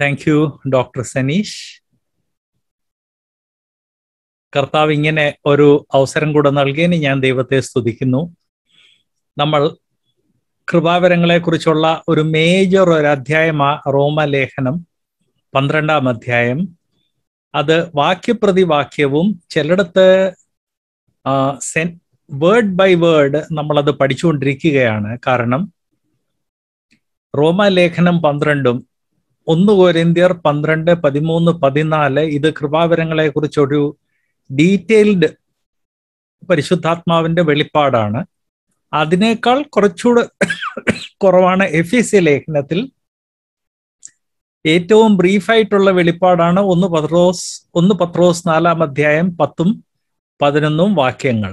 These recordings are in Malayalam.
താങ്ക് യു ഡോക്ടർ സനീഷ് കർത്താവ് ഇങ്ങനെ ഒരു അവസരം കൂടെ നൽകിയതിന് ഞാൻ ദൈവത്തെ സ്തുതിക്കുന്നു നമ്മൾ കൃപാവരങ്ങളെ കുറിച്ചുള്ള ഒരു മേജർ ഒരു അധ്യായമാ റോമലേഖനം പന്ത്രണ്ടാം അധ്യായം അത് വാക്യപ്രതിവാക്യവും ചിലയിടത്ത് സെൻ വേർഡ് ബൈ വേർഡ് നമ്മളത് പഠിച്ചുകൊണ്ടിരിക്കുകയാണ് കാരണം റോമലേഖനം പന്ത്രണ്ടും ഒന്ന് കോരിന്ത്യർ പന്ത്രണ്ട് പതിമൂന്ന് പതിനാല് ഇത് കൃപാവരങ്ങളെ കുറിച്ചൊരു ഡീറ്റെയിൽഡ് പരിശുദ്ധാത്മാവിന്റെ വെളിപ്പാടാണ് അതിനേക്കാൾ കുറച്ചുകൂടെ കുറവാണ് എഫ് എ സി ലേഖനത്തിൽ ഏറ്റവും ബ്രീഫായിട്ടുള്ള വെളിപ്പാടാണ് ഒന്ന് പത്രോസ് ഒന്ന് പത്രോസ് നാലാം അധ്യായം പത്തും പതിനൊന്നും വാക്യങ്ങൾ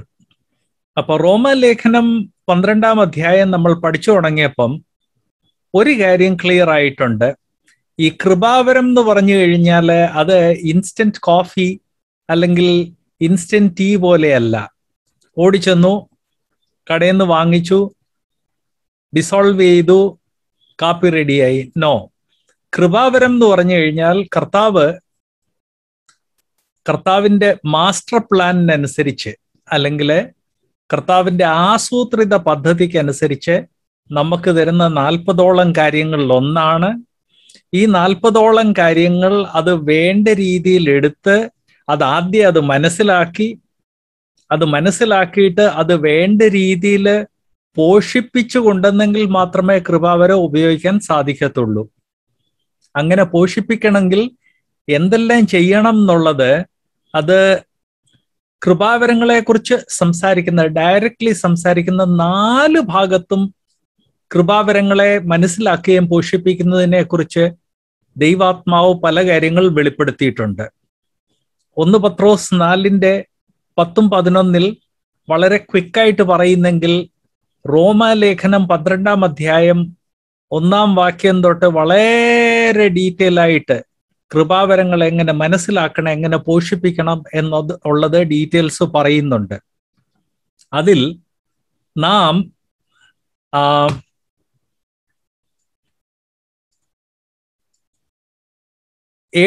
അപ്പൊ ലേഖനം പന്ത്രണ്ടാം അധ്യായം നമ്മൾ പഠിച്ചു തുടങ്ങിയപ്പം ഒരു കാര്യം ക്ലിയർ ആയിട്ടുണ്ട് ഈ കൃപാവരം എന്ന് പറഞ്ഞു കഴിഞ്ഞാൽ അത് ഇൻസ്റ്റന്റ് കോഫി അല്ലെങ്കിൽ ഇൻസ്റ്റന്റ് ടീ പോലെയല്ല ഓടിച്ചെന്നു കടയിൽ നിന്ന് വാങ്ങിച്ചു ഡിസോൾവ് ചെയ്തു കാപ്പി റെഡിയായി നോ കൃപാവരം എന്ന് പറഞ്ഞു കഴിഞ്ഞാൽ കർത്താവ് കർത്താവിന്റെ മാസ്റ്റർ പ്ലാനിനനുസരിച്ച് അല്ലെങ്കിൽ കർത്താവിന്റെ ആസൂത്രിത പദ്ധതിക്ക് അനുസരിച്ച് നമുക്ക് തരുന്ന നാൽപ്പതോളം കാര്യങ്ങളിൽ ഒന്നാണ് ഈ നാൽപ്പതോളം കാര്യങ്ങൾ അത് വേണ്ട രീതിയിൽ എടുത്ത് അത് ആദ്യം അത് മനസ്സിലാക്കി അത് മനസ്സിലാക്കിയിട്ട് അത് വേണ്ട രീതിയിൽ പോഷിപ്പിച്ചു കൊണ്ടെന്നെങ്കിൽ മാത്രമേ കൃപാവരെ ഉപയോഗിക്കാൻ സാധിക്കത്തുള്ളൂ അങ്ങനെ പോഷിപ്പിക്കണമെങ്കിൽ എന്തെല്ലാം ചെയ്യണം എന്നുള്ളത് അത് കൃപാവരങ്ങളെക്കുറിച്ച് സംസാരിക്കുന്ന ഡയറക്റ്റ്ലി സംസാരിക്കുന്ന നാല് ഭാഗത്തും കൃപാവരങ്ങളെ മനസ്സിലാക്കുകയും പോഷിപ്പിക്കുന്നതിനെ കുറിച്ച് ദൈവാത്മാവ് പല കാര്യങ്ങൾ വെളിപ്പെടുത്തിയിട്ടുണ്ട് ഒന്ന് പത്രോസ് നാലിന്റെ പത്തും പതിനൊന്നിൽ വളരെ ക്വിക്കായിട്ട് പറയുന്നെങ്കിൽ റോമാലേഖനം പന്ത്രണ്ടാം അധ്യായം ഒന്നാം വാക്യം തൊട്ട് വളരെ ഡീറ്റെയിൽ ആയിട്ട് കൃപാവരങ്ങൾ എങ്ങനെ മനസ്സിലാക്കണം എങ്ങനെ പോഷിപ്പിക്കണം എന്നത് ഉള്ളത് ഡീറ്റെയിൽസ് പറയുന്നുണ്ട് അതിൽ നാം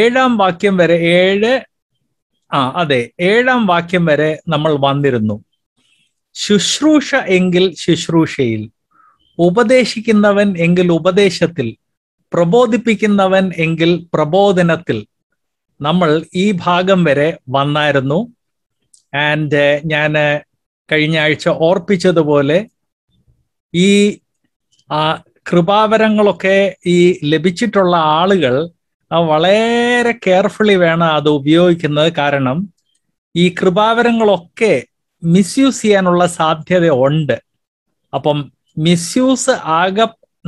ഏഴാം വാക്യം വരെ ഏഴ് ആ അതെ ഏഴാം വാക്യം വരെ നമ്മൾ വന്നിരുന്നു ശുശ്രൂഷ എങ്കിൽ ശുശ്രൂഷയിൽ ഉപദേശിക്കുന്നവൻ എങ്കിൽ ഉപദേശത്തിൽ പ്രബോധിപ്പിക്കുന്നവൻ എങ്കിൽ പ്രബോധനത്തിൽ നമ്മൾ ഈ ഭാഗം വരെ വന്നായിരുന്നു ആൻഡ് ഞാൻ കഴിഞ്ഞ ആഴ്ച ഓർപ്പിച്ചതുപോലെ ഈ കൃപാവരങ്ങളൊക്കെ ഈ ലഭിച്ചിട്ടുള്ള ആളുകൾ വളരെ കെയർഫുള്ളി വേണം അത് ഉപയോഗിക്കുന്നത് കാരണം ഈ കൃപാവരങ്ങളൊക്കെ മിസ്യൂസ് ചെയ്യാനുള്ള സാധ്യത ഉണ്ട് അപ്പം മിസ്യൂസ് ആക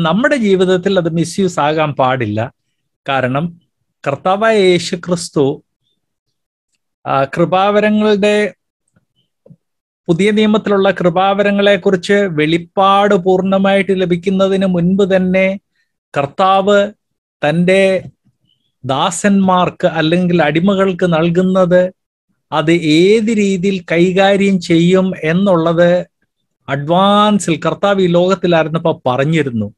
നമ്മുടെ ജീവിതത്തിൽ അത് മിസ്യൂസ് ആകാൻ പാടില്ല കാരണം കർത്താവ യേശു ക്രിസ്തു കൃപാവരങ്ങളുടെ പുതിയ നിയമത്തിലുള്ള കൃപാവരങ്ങളെ കുറിച്ച് വെളിപ്പാട് പൂർണ്ണമായിട്ട് ലഭിക്കുന്നതിന് മുൻപ് തന്നെ കർത്താവ് തൻ്റെ ദാസന്മാർക്ക് അല്ലെങ്കിൽ അടിമകൾക്ക് നൽകുന്നത് അത് ഏത് രീതിയിൽ കൈകാര്യം ചെയ്യും എന്നുള്ളത് അഡ്വാൻസിൽ കർത്താവ് ഈ ലോകത്തിലായിരുന്നപ്പോ പറഞ്ഞിരുന്നു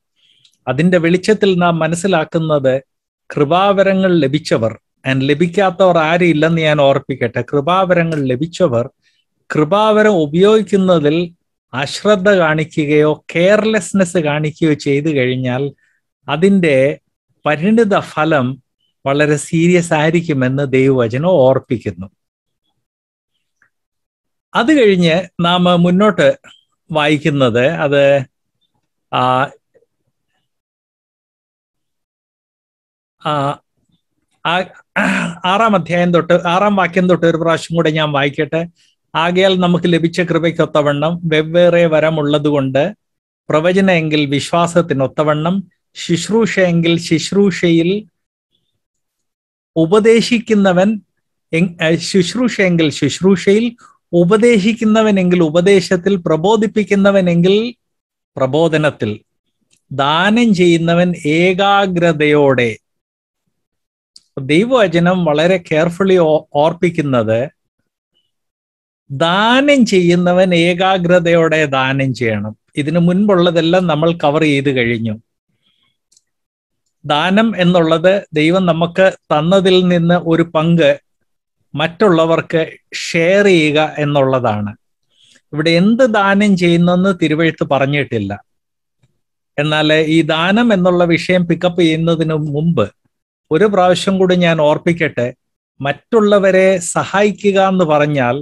അതിൻ്റെ വെളിച്ചത്തിൽ നാം മനസ്സിലാക്കുന്നത് കൃപാവരങ്ങൾ ലഭിച്ചവർ ഞാൻ ലഭിക്കാത്തവർ ആരും ഇല്ലെന്ന് ഞാൻ ഓർപ്പിക്കട്ടെ കൃപാവരങ്ങൾ ലഭിച്ചവർ കൃപാവരം ഉപയോഗിക്കുന്നതിൽ അശ്രദ്ധ കാണിക്കുകയോ കെയർലെസ്നെസ് കാണിക്കുകയോ ചെയ്തു കഴിഞ്ഞാൽ അതിൻ്റെ പരിണിത ഫലം വളരെ സീരിയസ് ആയിരിക്കുമെന്ന് ദൈവവചനം ഓർപ്പിക്കുന്നു അത് കഴിഞ്ഞ് നാം മുന്നോട്ട് വായിക്കുന്നത് അത് ആറാം അധ്യായം തൊട്ട് ആറാം വാക്യം തൊട്ട് ഒരു പ്രാവശ്യം കൂടെ ഞാൻ വായിക്കട്ടെ ആകയാൽ നമുക്ക് ലഭിച്ച കൃപയ്ക്കൊത്തവണ്ണം വെവ്വേറെ കൊണ്ട് പ്രവചന എങ്കിൽ വിശ്വാസത്തിനൊത്തവണ്ണം ശുശ്രൂഷ എങ്കിൽ ശുശ്രൂഷയിൽ ഉപദേശിക്കുന്നവൻ എങ്കിൽ ശുശ്രൂഷയിൽ ഉപദേശിക്കുന്നവനെങ്കിൽ ഉപദേശത്തിൽ പ്രബോധിപ്പിക്കുന്നവനെങ്കിൽ പ്രബോധനത്തിൽ ദാനം ചെയ്യുന്നവൻ ഏകാഗ്രതയോടെ ദൈവവചനം വളരെ കെയർഫുള്ളി ഓർപ്പിക്കുന്നത് ദാനം ചെയ്യുന്നവൻ ഏകാഗ്രതയോടെ ദാനം ചെയ്യണം ഇതിനു മുൻപുള്ളതെല്ലാം നമ്മൾ കവർ ചെയ്ത് കഴിഞ്ഞു ദാനം എന്നുള്ളത് ദൈവം നമുക്ക് തന്നതിൽ നിന്ന് ഒരു പങ്ക് മറ്റുള്ളവർക്ക് ഷെയർ ചെയ്യുക എന്നുള്ളതാണ് ഇവിടെ എന്ത് ദാനം ചെയ്യുന്നെന്ന് തിരുവഴുത്ത് പറഞ്ഞിട്ടില്ല എന്നാൽ ഈ ദാനം എന്നുള്ള വിഷയം പിക്കപ്പ് ചെയ്യുന്നതിന് മുമ്പ് ഒരു പ്രാവശ്യം കൂടി ഞാൻ ഓർപ്പിക്കട്ടെ മറ്റുള്ളവരെ സഹായിക്കുക എന്ന് പറഞ്ഞാൽ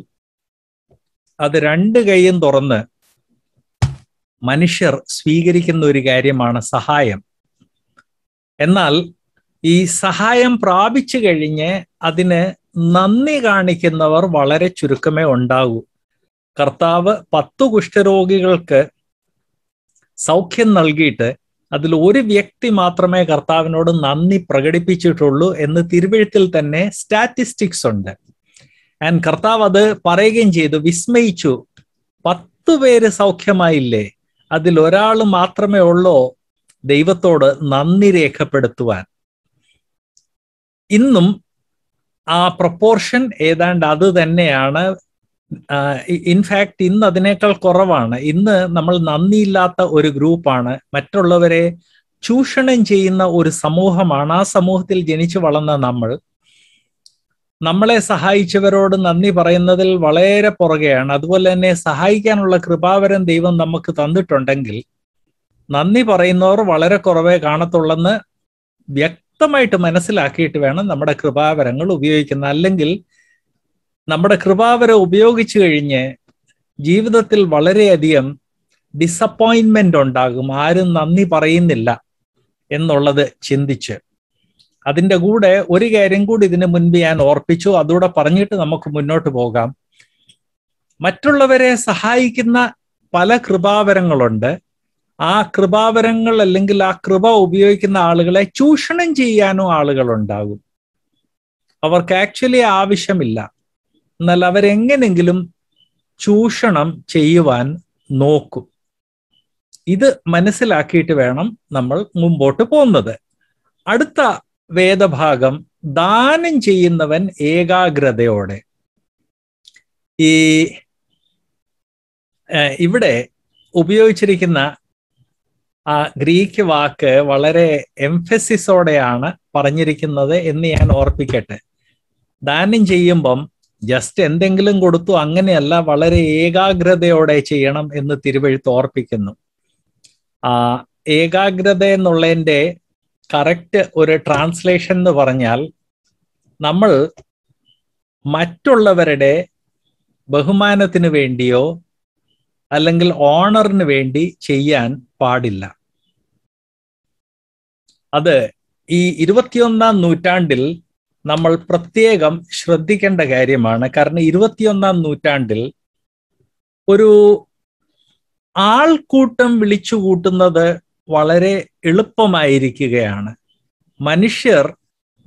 അത് രണ്ട് കൈയും തുറന്ന് മനുഷ്യർ സ്വീകരിക്കുന്ന ഒരു കാര്യമാണ് സഹായം എന്നാൽ ഈ സഹായം പ്രാപിച്ചു കഴിഞ്ഞ് അതിന് നന്ദി കാണിക്കുന്നവർ വളരെ ചുരുക്കമേ ഉണ്ടാകൂ കർത്താവ് പത്തു കുഷ്ഠരോഗികൾക്ക് സൗഖ്യം നൽകിയിട്ട് അതിൽ ഒരു വ്യക്തി മാത്രമേ കർത്താവിനോട് നന്ദി പ്രകടിപ്പിച്ചിട്ടുള്ളൂ എന്ന് തിരുവഴുത്തിൽ തന്നെ സ്റ്റാറ്റിസ്റ്റിക്സ് ഉണ്ട് ആൻഡ് കർത്താവ് അത് പറയുകയും ചെയ്തു വിസ്മയിച്ചു പത്തു പേര് സൗഖ്യമായില്ലേ അതിൽ ഒരാൾ മാത്രമേ ഉള്ളോ ദൈവത്തോട് നന്ദി രേഖപ്പെടുത്തുവാൻ ഇന്നും ആ പ്രപ്പോർഷൻ ഏതാണ്ട് അത് തന്നെയാണ് ഇൻഫാക്ട് ഇന്ന് അതിനേക്കാൾ കുറവാണ് ഇന്ന് നമ്മൾ നന്ദിയില്ലാത്ത ഒരു ഗ്രൂപ്പാണ് മറ്റുള്ളവരെ ചൂഷണം ചെയ്യുന്ന ഒരു സമൂഹമാണ് ആ സമൂഹത്തിൽ ജനിച്ചു വളർന്ന നമ്മൾ നമ്മളെ സഹായിച്ചവരോട് നന്ദി പറയുന്നതിൽ വളരെ പുറകെയാണ് അതുപോലെ തന്നെ സഹായിക്കാനുള്ള കൃപാവരം ദൈവം നമുക്ക് തന്നിട്ടുണ്ടെങ്കിൽ നന്ദി പറയുന്നവർ വളരെ കുറവേ കാണത്തുള്ളെന്ന് വ്യക്തമായിട്ട് മനസ്സിലാക്കിയിട്ട് വേണം നമ്മുടെ കൃപാവരങ്ങൾ ഉപയോഗിക്കുന്ന അല്ലെങ്കിൽ നമ്മുടെ കൃപാവരം ഉപയോഗിച്ചു കഴിഞ്ഞ് ജീവിതത്തിൽ വളരെയധികം ഡിസപ്പോയിൻമെന്റ് ഉണ്ടാകും ആരും നന്ദി പറയുന്നില്ല എന്നുള്ളത് ചിന്തിച്ച് അതിൻ്റെ കൂടെ ഒരു കാര്യം കൂടി ഇതിന് മുൻപ് ഞാൻ ഓർപ്പിച്ചു അതുകൂടെ പറഞ്ഞിട്ട് നമുക്ക് മുന്നോട്ട് പോകാം മറ്റുള്ളവരെ സഹായിക്കുന്ന പല കൃപാവരങ്ങളുണ്ട് ആ കൃപാവരങ്ങൾ അല്ലെങ്കിൽ ആ കൃപ ഉപയോഗിക്കുന്ന ആളുകളെ ചൂഷണം ചെയ്യാനും ആളുകളുണ്ടാകും അവർക്ക് ആക്ച്വലി ആവശ്യമില്ല എന്നാൽ അവരെങ്ങനെങ്കിലും ചൂഷണം ചെയ്യുവാൻ നോക്കും ഇത് മനസ്സിലാക്കിയിട്ട് വേണം നമ്മൾ മുമ്പോട്ട് പോകുന്നത് അടുത്ത വേദഭാഗം ദാനം ചെയ്യുന്നവൻ ഏകാഗ്രതയോടെ ഈ ഇവിടെ ഉപയോഗിച്ചിരിക്കുന്ന ആ ഗ്രീക്ക് വാക്ക് വളരെ എംഫസിസോടെയാണ് പറഞ്ഞിരിക്കുന്നത് എന്ന് ഞാൻ ഓർപ്പിക്കട്ടെ ദാനം ചെയ്യുമ്പം ജസ്റ്റ് എന്തെങ്കിലും കൊടുത്തു അങ്ങനെയല്ല വളരെ ഏകാഗ്രതയോടെ ചെയ്യണം എന്ന് തിരുവഴുത്ത് ഓർപ്പിക്കുന്നു ആ ഏകാഗ്രത എന്നുള്ളതിൻ്റെ കറക്റ്റ് ഒരു ട്രാൻസ്ലേഷൻ എന്ന് പറഞ്ഞാൽ നമ്മൾ മറ്റുള്ളവരുടെ ബഹുമാനത്തിന് വേണ്ടിയോ അല്ലെങ്കിൽ ഓണറിന് വേണ്ടി ചെയ്യാൻ പാടില്ല അത് ഈ ഇരുപത്തിയൊന്നാം നൂറ്റാണ്ടിൽ നമ്മൾ പ്രത്യേകം ശ്രദ്ധിക്കേണ്ട കാര്യമാണ് കാരണം ഇരുപത്തിയൊന്നാം നൂറ്റാണ്ടിൽ ഒരു ആൾക്കൂട്ടം വിളിച്ചു കൂട്ടുന്നത് വളരെ എളുപ്പമായിരിക്കുകയാണ് മനുഷ്യർ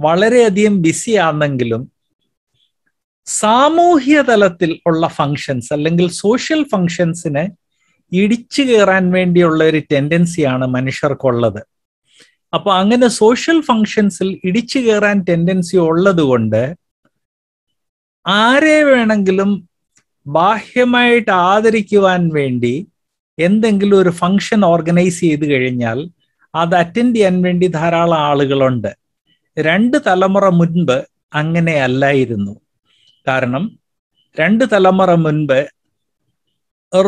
വളരെയധികം ബിസി സാമൂഹ്യ തലത്തിൽ ഉള്ള ഫങ്ഷൻസ് അല്ലെങ്കിൽ സോഷ്യൽ ഫങ്ഷൻസിനെ ഇടിച്ചു കയറാൻ വേണ്ടിയുള്ള ഒരു ടെൻഡൻസിയാണ് മനുഷ്യർക്കുള്ളത് അപ്പൊ അങ്ങനെ സോഷ്യൽ ഫങ്ഷൻസിൽ ഇടിച്ചു കയറാൻ ടെൻഡൻസി ഉള്ളത് കൊണ്ട് ആരെ വേണമെങ്കിലും ബാഹ്യമായിട്ട് ആദരിക്കുവാൻ വേണ്ടി എന്തെങ്കിലും ഒരു ഫങ്ഷൻ ഓർഗനൈസ് ചെയ്ത് കഴിഞ്ഞാൽ അത് അറ്റൻഡ് ചെയ്യാൻ വേണ്ടി ധാരാളം ആളുകളുണ്ട് രണ്ട് തലമുറ മുൻപ് അങ്ങനെയല്ലായിരുന്നു കാരണം രണ്ട് തലമുറ മുൻപ്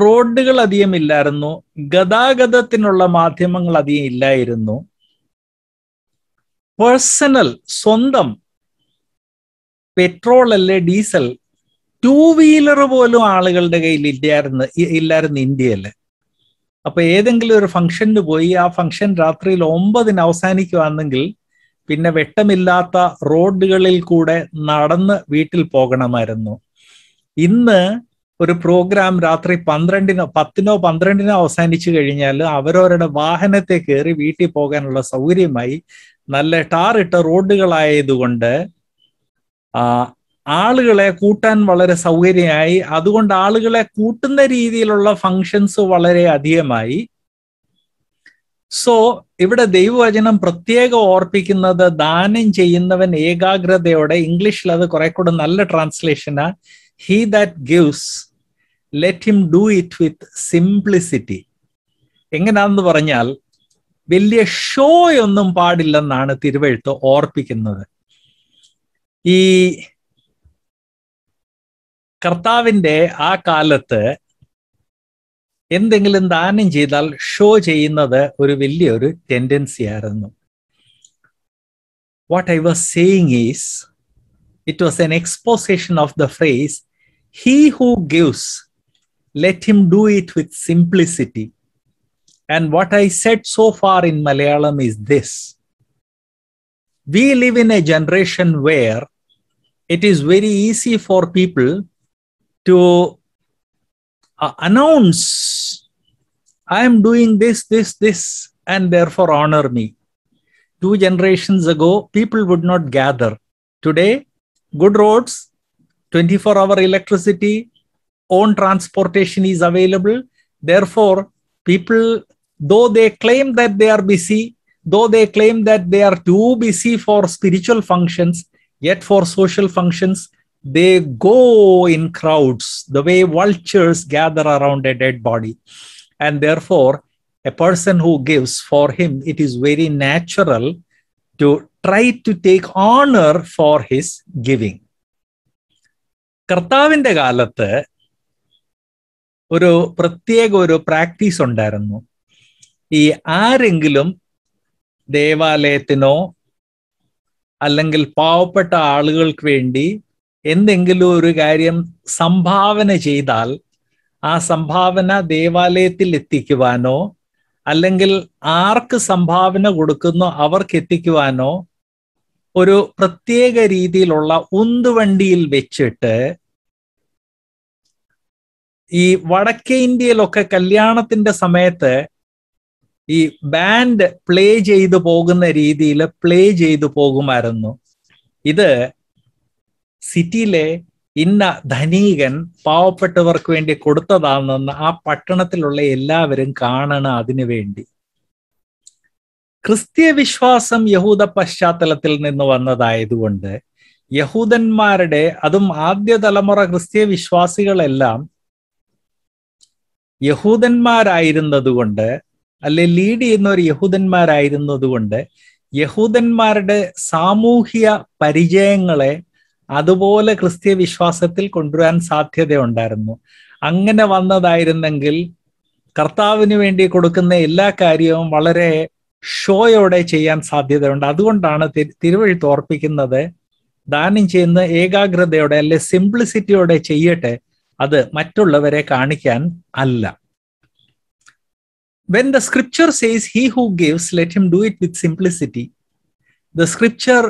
റോഡുകൾ അധികം ഇല്ലായിരുന്നു ഗതാഗതത്തിനുള്ള മാധ്യമങ്ങൾ അധികം ഇല്ലായിരുന്നു പേഴ്സണൽ സ്വന്തം പെട്രോൾ അല്ലെ ഡീസൽ ടൂ വീലർ പോലും ആളുകളുടെ കയ്യിൽ ഇല്ലായിരുന്നു ഇല്ലായിരുന്നു ഇന്ത്യയിൽ അപ്പൊ ഏതെങ്കിലും ഒരു ഫംഗ്ഷന് പോയി ആ ഫംഗ്ഷൻ രാത്രിയിൽ ഒമ്പതിന് അവസാനിക്കുവാണെങ്കിൽ പിന്നെ വെട്ടമില്ലാത്ത റോഡുകളിൽ കൂടെ നടന്ന് വീട്ടിൽ പോകണമായിരുന്നു ഇന്ന് ഒരു പ്രോഗ്രാം രാത്രി പന്ത്രണ്ടിനോ പത്തിനോ പന്ത്രണ്ടിനോ അവസാനിച്ചു കഴിഞ്ഞാൽ അവരവരുടെ വാഹനത്തെ കയറി വീട്ടിൽ പോകാനുള്ള സൗകര്യമായി നല്ല ടാറിട്ട റോഡുകളായതുകൊണ്ട് ആളുകളെ കൂട്ടാൻ വളരെ സൗകര്യമായി അതുകൊണ്ട് ആളുകളെ കൂട്ടുന്ന രീതിയിലുള്ള ഫങ്ഷൻസ് വളരെ അധികമായി സോ ഇവിടെ ദൈവവചനം പ്രത്യേകം ഓർപ്പിക്കുന്നത് ദാനം ചെയ്യുന്നവൻ ഏകാഗ്രതയോടെ ഇംഗ്ലീഷിൽ അത് കുറെ കൂടെ നല്ല ട്രാൻസ്ലേഷനാ he that gives let him do it with simplicity എങ്ങനെയാണെന്ന് പറഞ്ഞാൽ വലിയ ഷോ ഒന്നും പാടില്ലെന്നാണ് തിരുവഴുത്ത് ഓർപ്പിക്കുന്നത് ഈ കർത്താവിൻ്റെ ആ കാലത്ത് എന്തെങ്കിലും ദാനം ചെയ്താൽ ഷോ ചെയ്യുന്നത് ഒരു വലിയൊരു ടെൻഡൻസി ആയിരുന്നു what I was saying is it was an exposition of the phrase he who gives let him do it with simplicity and what I said so far in Malayalam is this we live in a generation where it is very easy for people to uh, announce I am doing this, this, this, and therefore honor me. Two generations ago, people would not gather. Today, good roads, 24 hour electricity, own transportation is available. Therefore, people, though they claim that they are busy, though they claim that they are too busy for spiritual functions, yet for social functions, they go in crowds, the way vultures gather around a dead body. And therefore, a person who gives, for him, it is very natural to try to take honor for his giving. കർത്താവിൻ്റെ കാലത്ത് ഒരു പ്രത്യേക ഒരു പ്രാക്ടീസ് ഉണ്ടായിരുന്നു ഈ ആരെങ്കിലും ദേവാലയത്തിനോ അല്ലെങ്കിൽ പാവപ്പെട്ട ആളുകൾക്ക് വേണ്ടി എന്തെങ്കിലും ഒരു കാര്യം സംഭാവന ചെയ്താൽ ആ സംഭാവന ദേവാലയത്തിൽ എത്തിക്കുവാനോ അല്ലെങ്കിൽ ആർക്ക് സംഭാവന കൊടുക്കുന്നു അവർക്ക് എത്തിക്കുവാനോ ഒരു പ്രത്യേക രീതിയിലുള്ള ഉന്തുവണ്ടിയിൽ വെച്ചിട്ട് ഈ വടക്കേ ഇന്ത്യയിലൊക്കെ കല്യാണത്തിന്റെ സമയത്ത് ഈ ബാൻഡ് പ്ലേ ചെയ്തു പോകുന്ന രീതിയിൽ പ്ലേ ചെയ്തു പോകുമായിരുന്നു ഇത് സിറ്റിയിലെ ഇന്ന ധനീകൻ പാവപ്പെട്ടവർക്ക് വേണ്ടി കൊടുത്തതാണെന്ന് ആ പട്ടണത്തിലുള്ള എല്ലാവരും കാണണം അതിനു വേണ്ടി ക്രിസ്തീയ വിശ്വാസം യഹൂദ പശ്ചാത്തലത്തിൽ നിന്ന് വന്നതായതുകൊണ്ട് യഹൂദന്മാരുടെ അതും ആദ്യ തലമുറ ക്രിസ്തീയ വിശ്വാസികളെല്ലാം യഹൂദന്മാരായിരുന്നതുകൊണ്ട് അല്ലെ ലീഡ് ചെയ്യുന്ന ഒരു യഹൂദന്മാരായിരുന്നതുകൊണ്ട് യഹൂദന്മാരുടെ സാമൂഹിക പരിചയങ്ങളെ അതുപോലെ ക്രിസ്ത്യ വിശ്വാസത്തിൽ കൊണ്ടുവരാൻ സാധ്യതയുണ്ടായിരുന്നു അങ്ങനെ വന്നതായിരുന്നെങ്കിൽ കർത്താവിന് വേണ്ടി കൊടുക്കുന്ന എല്ലാ കാര്യവും വളരെ ഷോയോടെ ചെയ്യാൻ സാധ്യതയുണ്ട് അതുകൊണ്ടാണ് തിരുവഴുത്ത് ഓർപ്പിക്കുന്നത് ദാനം ചെയ്യുന്ന ഏകാഗ്രതയോടെ അല്ലെ സിംപ്ലിസിറ്റിയോടെ ചെയ്യട്ടെ അത് മറ്റുള്ളവരെ കാണിക്കാൻ അല്ല when the scripture says he who gives let him do it with simplicity the scripture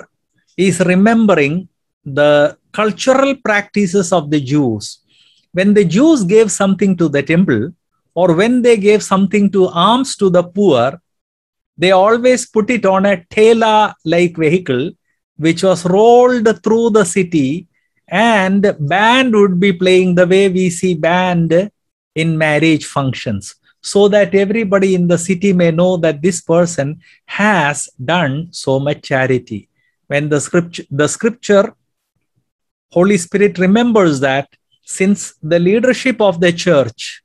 is remembering the cultural practices of the Jews. When the Jews gave something to the temple, or when they gave something to alms to the poor, they always put it on a tela like vehicle, which was rolled through the city, and band would be playing the way we see band in marriage functions, so that everybody in the city may know that this person has done so much charity. When the scripture, the scripture Holy Spirit remembers that since the leadership of the church,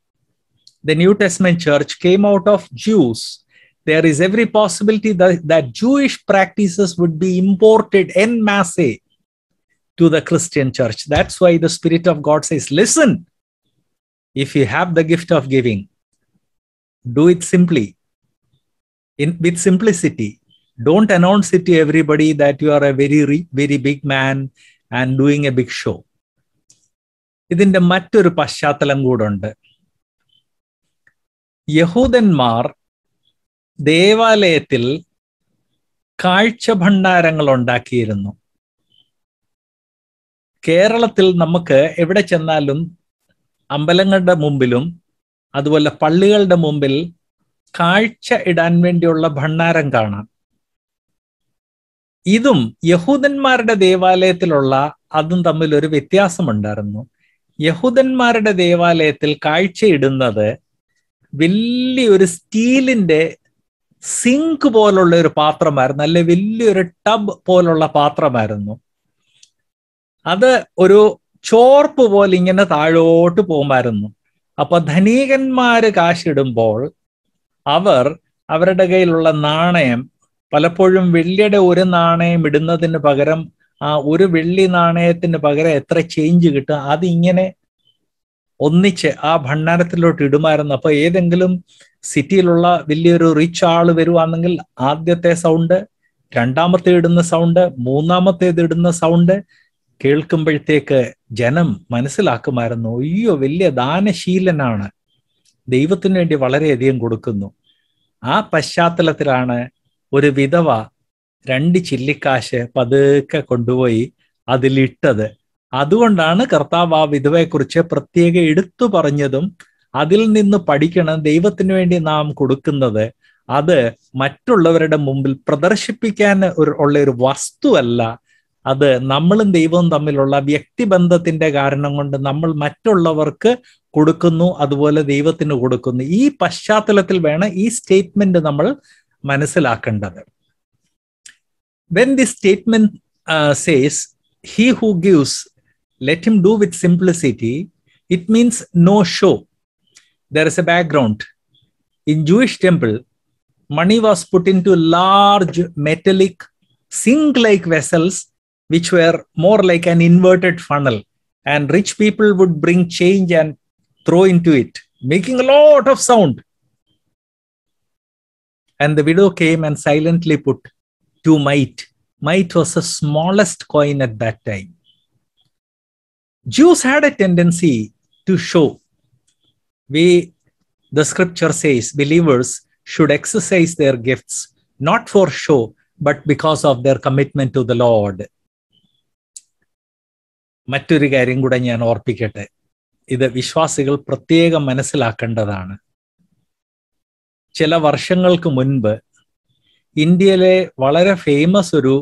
the New Testament church, came out of Jews, there is every possibility that, that Jewish practices would be imported en masse to the Christian church. That's why the Spirit of God says, listen, if you have the gift of giving, do it simply, in, with simplicity. Don't announce it to everybody that you are a very, very big man and doing a big show ഇതിന്റെ മറ്റൊരു പശ്ചാത്തലം കൂടുണ്ട് യഹൂദന്മാർ ദേവാലയത്തിൽ കാഴ്ച ഭണ്ഡാരങ്ങൾ ഉണ്ടാക്കിയിരുന്നു കേരളത്തിൽ നമുക്ക് എവിടെ ചെന്നാലും അമ്പലങ്ങളുടെ മുമ്പിലും അതുപോലെ പള്ളികളുടെ മുമ്പിൽ കാഴ്ച ഇടാൻ വേണ്ടിയുള്ള ഭണ്ഡാരം കാണാം ഇതും യഹൂദന്മാരുടെ ദേവാലയത്തിലുള്ള അതും തമ്മിൽ ഒരു വ്യത്യാസമുണ്ടായിരുന്നു യഹൂദന്മാരുടെ ദേവാലയത്തിൽ കാഴ്ചയിടുന്നത് വലിയൊരു സ്റ്റീലിന്റെ സിങ്ക് പോലുള്ള ഒരു പാത്രമായിരുന്നു അല്ലെ വലിയൊരു ടബ് പോലുള്ള പാത്രമായിരുന്നു അത് ഒരു ചോർപ്പ് പോലെ ഇങ്ങനെ താഴോട്ട് പോകുമായിരുന്നു അപ്പൊ ധനീകന്മാര് കാശിടുമ്പോൾ അവർ അവരുടെ കയ്യിലുള്ള നാണയം പലപ്പോഴും വെള്ളിയുടെ ഒരു നാണയം ഇടുന്നതിന് പകരം ആ ഒരു വെള്ളി നാണയത്തിന് പകരം എത്ര ചേഞ്ച് കിട്ടും അതിങ്ങനെ ഒന്നിച്ച് ആ ഭണ്ഡാരത്തിലോട്ട് ഇടുമായിരുന്നു അപ്പൊ ഏതെങ്കിലും സിറ്റിയിലുള്ള വലിയൊരു റിച്ച് ആള് വരുവാണെങ്കിൽ ആദ്യത്തെ സൗണ്ട് രണ്ടാമത്തെ ഇടുന്ന സൗണ്ട് മൂന്നാമത്തേത് ഇടുന്ന സൗണ്ട് കേൾക്കുമ്പോഴത്തേക്ക് ജനം മനസ്സിലാക്കുമായിരുന്നു അയ്യോ വലിയ ദാനശീലനാണ് ദൈവത്തിന് വേണ്ടി വളരെയധികം കൊടുക്കുന്നു ആ പശ്ചാത്തലത്തിലാണ് ഒരു വിധവ രണ്ട് ചില്ലിക്കാശ് പതുക്കെ കൊണ്ടുപോയി അതിലിട്ടത് അതുകൊണ്ടാണ് കർത്താവ് ആ വിധവയെക്കുറിച്ച് പ്രത്യേക എടുത്തു പറഞ്ഞതും അതിൽ നിന്ന് പഠിക്കണം ദൈവത്തിന് വേണ്ടി നാം കൊടുക്കുന്നത് അത് മറ്റുള്ളവരുടെ മുമ്പിൽ പ്രദർശിപ്പിക്കാൻ ഒരു ഉള്ള ഒരു വസ്തുവല്ല അത് നമ്മളും ദൈവവും തമ്മിലുള്ള വ്യക്തിബന്ധത്തിന്റെ കാരണം കൊണ്ട് നമ്മൾ മറ്റുള്ളവർക്ക് കൊടുക്കുന്നു അതുപോലെ ദൈവത്തിന് കൊടുക്കുന്നു ഈ പശ്ചാത്തലത്തിൽ വേണം ഈ സ്റ്റേറ്റ്മെന്റ് നമ്മൾ മനസ്സിലാക്കേണ്ടത് when the statement says he who gives let him do with simplicity it means no show there is a background in Jewish money was put into large metallic sink like vessels, which were more like an inverted funnel. And rich people would bring change and throw into it, making a lot of sound. And the widow came and silently put two mite. Mite was the smallest coin at that time. Jews had a tendency to show. We, the scripture says, believers should exercise their gifts not for show, but because of their commitment to the Lord. മറ്റൊരു കാര്യം കൂടെ ഞാൻ ഓർപ്പിക്കട്ടെ ഇത് വിശ്വാസികൾ പ്രത്യേകം മനസ്സിലാക്കേണ്ടതാണ് ചില വർഷങ്ങൾക്ക് മുൻപ് ഇന്ത്യയിലെ വളരെ ഫേമസ് ഒരു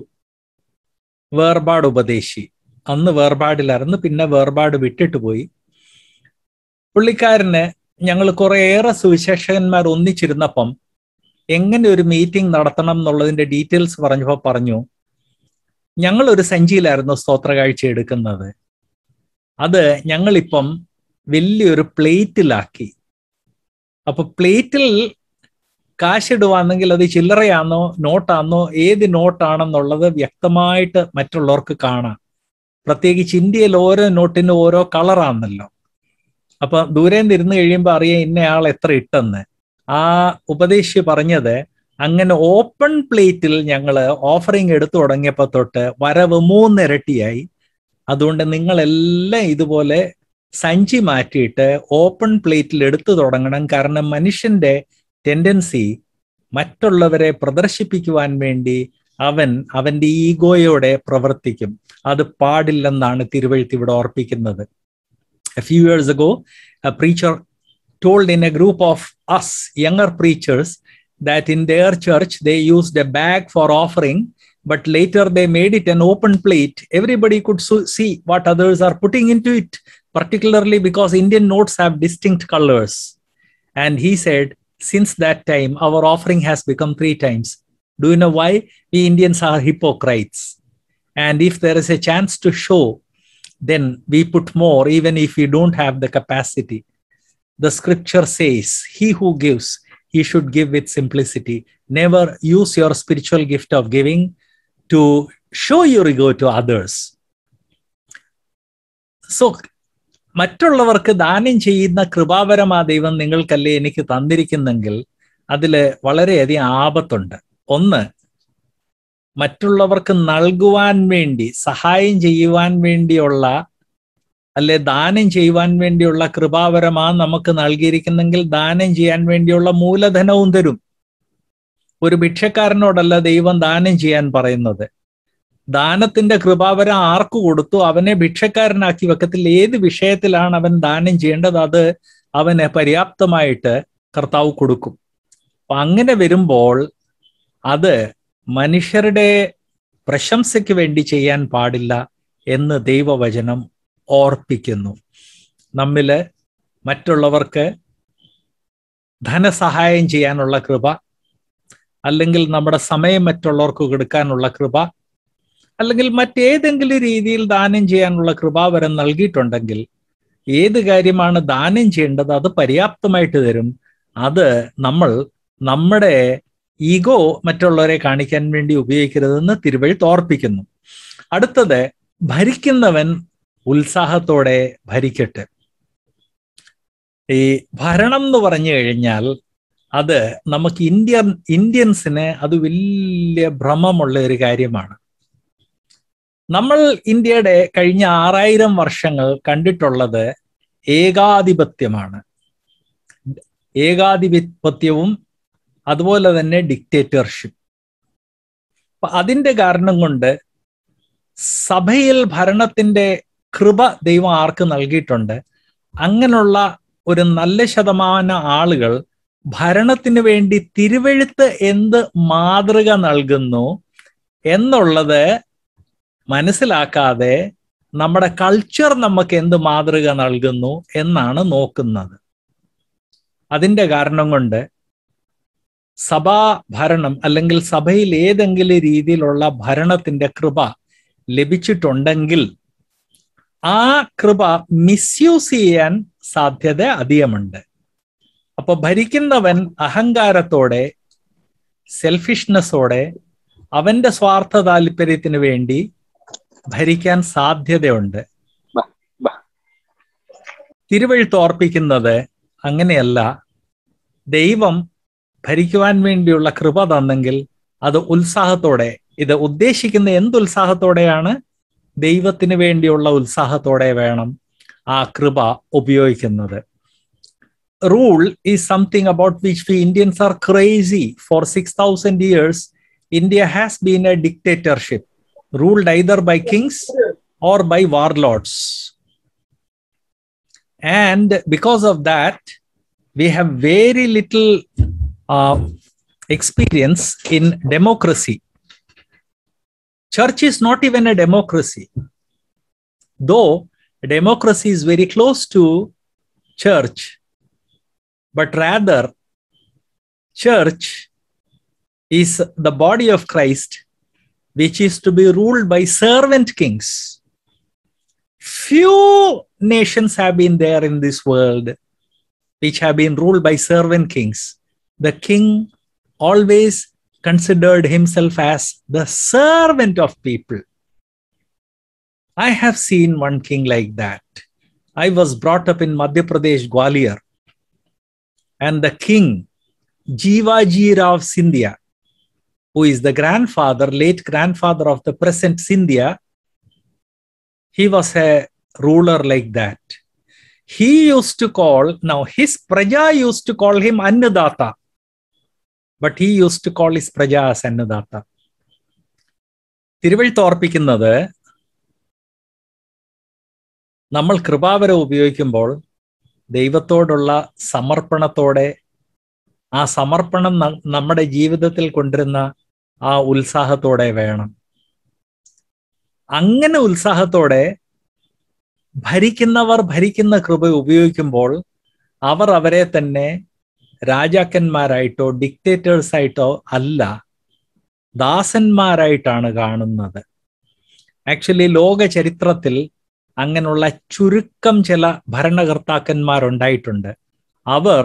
വേർപാട് ഉപദേശി അന്ന് വേർപാടിലായിരുന്നു പിന്നെ വേർപാട് വിട്ടിട്ട് പോയി പുള്ളിക്കാരന് ഞങ്ങൾ കുറേയേറെ സുവിശേഷകന്മാർ ഒന്നിച്ചിരുന്നപ്പം എങ്ങനെ ഒരു മീറ്റിംഗ് നടത്തണം എന്നുള്ളതിന്റെ ഡീറ്റെയിൽസ് പറഞ്ഞപ്പോൾ പറഞ്ഞു ഞങ്ങൾ ഒരു സഞ്ചിയിലായിരുന്നു കാഴ്ച എടുക്കുന്നത് അത് ഞങ്ങളിപ്പം വലിയൊരു പ്ലേറ്റിലാക്കി അപ്പൊ പ്ലേറ്റിൽ കാശിടുവാണെങ്കിൽ അത് ചില്ലറയാണോ നോട്ടാണോ ഏത് നോട്ടാണെന്നുള്ളത് വ്യക്തമായിട്ട് മറ്റുള്ളവർക്ക് കാണാം പ്രത്യേകിച്ച് ഇന്ത്യയിൽ ഓരോ നോട്ടിനും ഓരോ കളറാണല്ലോ അപ്പൊ ദൂരെ നിന്ന് കഴിയുമ്പോൾ അറിയാം ഇന്നയാൾ എത്ര ഇട്ടെന്ന് ആ ഉപദേശി പറഞ്ഞത് അങ്ങനെ ഓപ്പൺ പ്ലേറ്റിൽ ഞങ്ങൾ ഓഫറിങ് എടുത്തു തുടങ്ങിയപ്പോൾ തൊട്ട് വരവ് മൂന്നിരട്ടിയായി അതുകൊണ്ട് നിങ്ങളെല്ലാം ഇതുപോലെ സഞ്ചി മാറ്റിയിട്ട് ഓപ്പൺ പ്ലേറ്റിൽ എടുത്തു തുടങ്ങണം കാരണം മനുഷ്യന്റെ ടെൻഡൻസി മറ്റുള്ളവരെ പ്രദർശിപ്പിക്കുവാൻ വേണ്ടി അവൻ അവന്റെ ഈഗോയോടെ പ്രവർത്തിക്കും അത് പാടില്ലെന്നാണ് തിരുവഴുത്ത് ഇവിടെ ഓർപ്പിക്കുന്നത് few years ago preacher told in a group of us younger preachers that in their church they used a bag for offering, but later they made it an open plate. Everybody could see what others are putting into it, particularly because Indian notes have distinct colors. And he said, since that time, our offering has become three times. Do you know why? We Indians are hypocrites. And if there is a chance to show, then we put more, even if we don't have the capacity. The scripture says, He who gives, he should give with simplicity. Never use your spiritual gift of giving to show your ego to others. So മറ്റുള്ളവർക്ക് ദാനം ചെയ്യുന്ന കൃപാപരമാ ദൈവം നിങ്ങൾക്കല്ലേ എനിക്ക് തന്നിരിക്കുന്നെങ്കിൽ അതിൽ വളരെയധികം ആപത്തുണ്ട് ഒന്ന് മറ്റുള്ളവർക്ക് നൽകുവാൻ വേണ്ടി സഹായം ചെയ്യുവാൻ വേണ്ടിയുള്ള അല്ലെ ദാനം ചെയ്യുവാൻ വേണ്ടിയുള്ള കൃപാപരമാ നമുക്ക് നൽകിയിരിക്കുന്നെങ്കിൽ ദാനം ചെയ്യാൻ വേണ്ടിയുള്ള മൂലധനവും തരും ഒരു ഭിക്ഷക്കാരനോടല്ല ദൈവം ദാനം ചെയ്യാൻ പറയുന്നത് ദാനത്തിന്റെ കൃപാവരം ആർക്ക് കൊടുത്തു അവനെ ഭിക്ഷക്കാരനാക്കി വെക്കത്തിൽ ഏത് വിഷയത്തിലാണ് അവൻ ദാനം ചെയ്യേണ്ടത് അത് അവന് പര്യാപ്തമായിട്ട് കർത്താവ് കൊടുക്കും അപ്പൊ അങ്ങനെ വരുമ്പോൾ അത് മനുഷ്യരുടെ പ്രശംസയ്ക്ക് വേണ്ടി ചെയ്യാൻ പാടില്ല എന്ന് ദൈവവചനം ഓർപ്പിക്കുന്നു നമ്മില് മറ്റുള്ളവർക്ക് ധനസഹായം ചെയ്യാനുള്ള കൃപ അല്ലെങ്കിൽ നമ്മുടെ സമയം മറ്റുള്ളവർക്ക് കൊടുക്കാനുള്ള കൃപ അല്ലെങ്കിൽ മറ്റേതെങ്കിലും രീതിയിൽ ദാനം ചെയ്യാനുള്ള കൃപാവരം നൽകിയിട്ടുണ്ടെങ്കിൽ ഏത് കാര്യമാണ് ദാനം ചെയ്യേണ്ടത് അത് പര്യാപ്തമായിട്ട് തരും അത് നമ്മൾ നമ്മുടെ ഈഗോ മറ്റുള്ളവരെ കാണിക്കാൻ വേണ്ടി ഉപയോഗിക്കരുതെന്ന് തിരുവഴി തോർപ്പിക്കുന്നു അടുത്തത് ഭരിക്കുന്നവൻ ഉത്സാഹത്തോടെ ഭരിക്കട്ടെ ഈ ഭരണം എന്ന് പറഞ്ഞു കഴിഞ്ഞാൽ അത് നമുക്ക് ഇന്ത്യൻ ഇന്ത്യൻസിന് അത് വലിയ ഭ്രമമുള്ള ഒരു കാര്യമാണ് നമ്മൾ ഇന്ത്യയുടെ കഴിഞ്ഞ ആറായിരം വർഷങ്ങൾ കണ്ടിട്ടുള്ളത് ഏകാധിപത്യമാണ് ഏകാധിപത്യവും അതുപോലെ തന്നെ ഡിക്റ്റേറ്റർഷിപ്പ് അതിന്റെ കാരണം കൊണ്ട് സഭയിൽ ഭരണത്തിന്റെ കൃപ ദൈവം ആർക്ക് നൽകിയിട്ടുണ്ട് അങ്ങനെയുള്ള ഒരു നല്ല ശതമാനം ആളുകൾ ഭരണത്തിന് വേണ്ടി തിരുവെഴുത്ത് എന്ത് മാതൃക നൽകുന്നു എന്നുള്ളത് മനസ്സിലാക്കാതെ നമ്മുടെ കൾച്ചർ നമുക്ക് എന്ത് മാതൃക നൽകുന്നു എന്നാണ് നോക്കുന്നത് അതിൻ്റെ കാരണം കൊണ്ട് സഭാ ഭരണം അല്ലെങ്കിൽ സഭയിൽ ഏതെങ്കിലും രീതിയിലുള്ള ഭരണത്തിന്റെ കൃപ ലഭിച്ചിട്ടുണ്ടെങ്കിൽ ആ കൃപ മിസ്യൂസ് ചെയ്യാൻ സാധ്യത അധികമുണ്ട് അപ്പൊ ഭരിക്കുന്നവൻ അഹങ്കാരത്തോടെ സെൽഫിഷ്നെസ്സോടെ അവന്റെ സ്വാർത്ഥ താല്പര്യത്തിന് വേണ്ടി ഭരിക്കാൻ സാധ്യതയുണ്ട് തിരുവഴുത്ത് ഓർപ്പിക്കുന്നത് അങ്ങനെയല്ല ദൈവം ഭരിക്കുവാൻ വേണ്ടിയുള്ള കൃപ തന്നെങ്കിൽ അത് ഉത്സാഹത്തോടെ ഇത് ഉദ്ദേശിക്കുന്ന ഉത്സാഹത്തോടെയാണ് ദൈവത്തിന് വേണ്ടിയുള്ള ഉത്സാഹത്തോടെ വേണം ആ കൃപ ഉപയോഗിക്കുന്നത് rule is something about which we Indians are crazy for six thousand years India has been a dictatorship ruled either by kings or by warlords. And because of that, we have very little uh, experience in democracy. Church is not even a democracy, though democracy is very close to church, but rather, church is the body of Christ which is to be ruled by servant kings. Few nations have been there in this world which have been ruled by servant kings. The king always considered himself as the servant of people. I have seen one king like that. I was brought up in Madhya Pradesh, Gwalior, and the king, Jivaji Rao Sindhya, who is the grandfather, late grandfather of the present Sindhya, he was a ruler like that. He used to call, now his Praja used to call him Annadata, but he used to call his Praja as Annadata. തിരുവഴുത്ത് ഓർപ്പിക്കുന്നത് നമ്മൾ കൃപാവരം ഉപയോഗിക്കുമ്പോൾ ദൈവത്തോടുള്ള സമർപ്പണത്തോടെ ആ സമർപ്പണം നമ്മുടെ ജീവിതത്തിൽ കൊണ്ടുവരുന്ന ആ ഉത്സാഹത്തോടെ വേണം അങ്ങനെ ഉത്സാഹത്തോടെ ഭരിക്കുന്നവർ ഭരിക്കുന്ന കൃപ ഉപയോഗിക്കുമ്പോൾ അവർ അവരെ തന്നെ രാജാക്കന്മാരായിട്ടോ ഡിക്റ്റേറ്റേഴ്സ് ആയിട്ടോ അല്ല ദാസന്മാരായിട്ടാണ് കാണുന്നത് ആക്ച്വലി ലോക ചരിത്രത്തിൽ അങ്ങനെയുള്ള ചുരുക്കം ചില ഭരണകർത്താക്കന്മാരുണ്ടായിട്ടുണ്ട് അവർ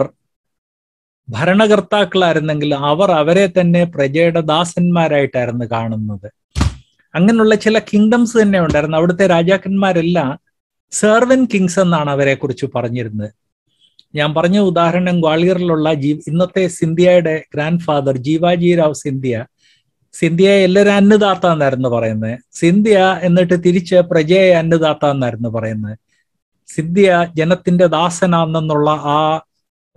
ഭരണകർത്താക്കളായിരുന്നെങ്കിൽ അവർ അവരെ തന്നെ പ്രജയുടെ ദാസന്മാരായിട്ടായിരുന്നു കാണുന്നത് അങ്ങനെയുള്ള ചില കിങ്ഡംസ് തന്നെ ഉണ്ടായിരുന്നു അവിടുത്തെ രാജാക്കന്മാരെല്ലാം സെർവൻ കിങ്സ് എന്നാണ് അവരെ കുറിച്ച് പറഞ്ഞിരുന്നത് ഞാൻ പറഞ്ഞ ഉദാഹരണം ഗ്വാളിയറിലുള്ള ജീ ഇന്നത്തെ സിന്ധ്യയുടെ ഗ്രാൻഡ് ഫാദർ ജീവാജി റാവ് സിന്ധ്യ സിന്ധ്യ എല്ലാവരും അന്നദാത്ത എന്നായിരുന്നു പറയുന്നത് സിന്ധ്യ എന്നിട്ട് തിരിച്ച് പ്രജയെ അന്നദാത്ത എന്നായിരുന്നു പറയുന്നത് സിന്ധ്യ ജനത്തിന്റെ ദാസനാന്നുള്ള ആ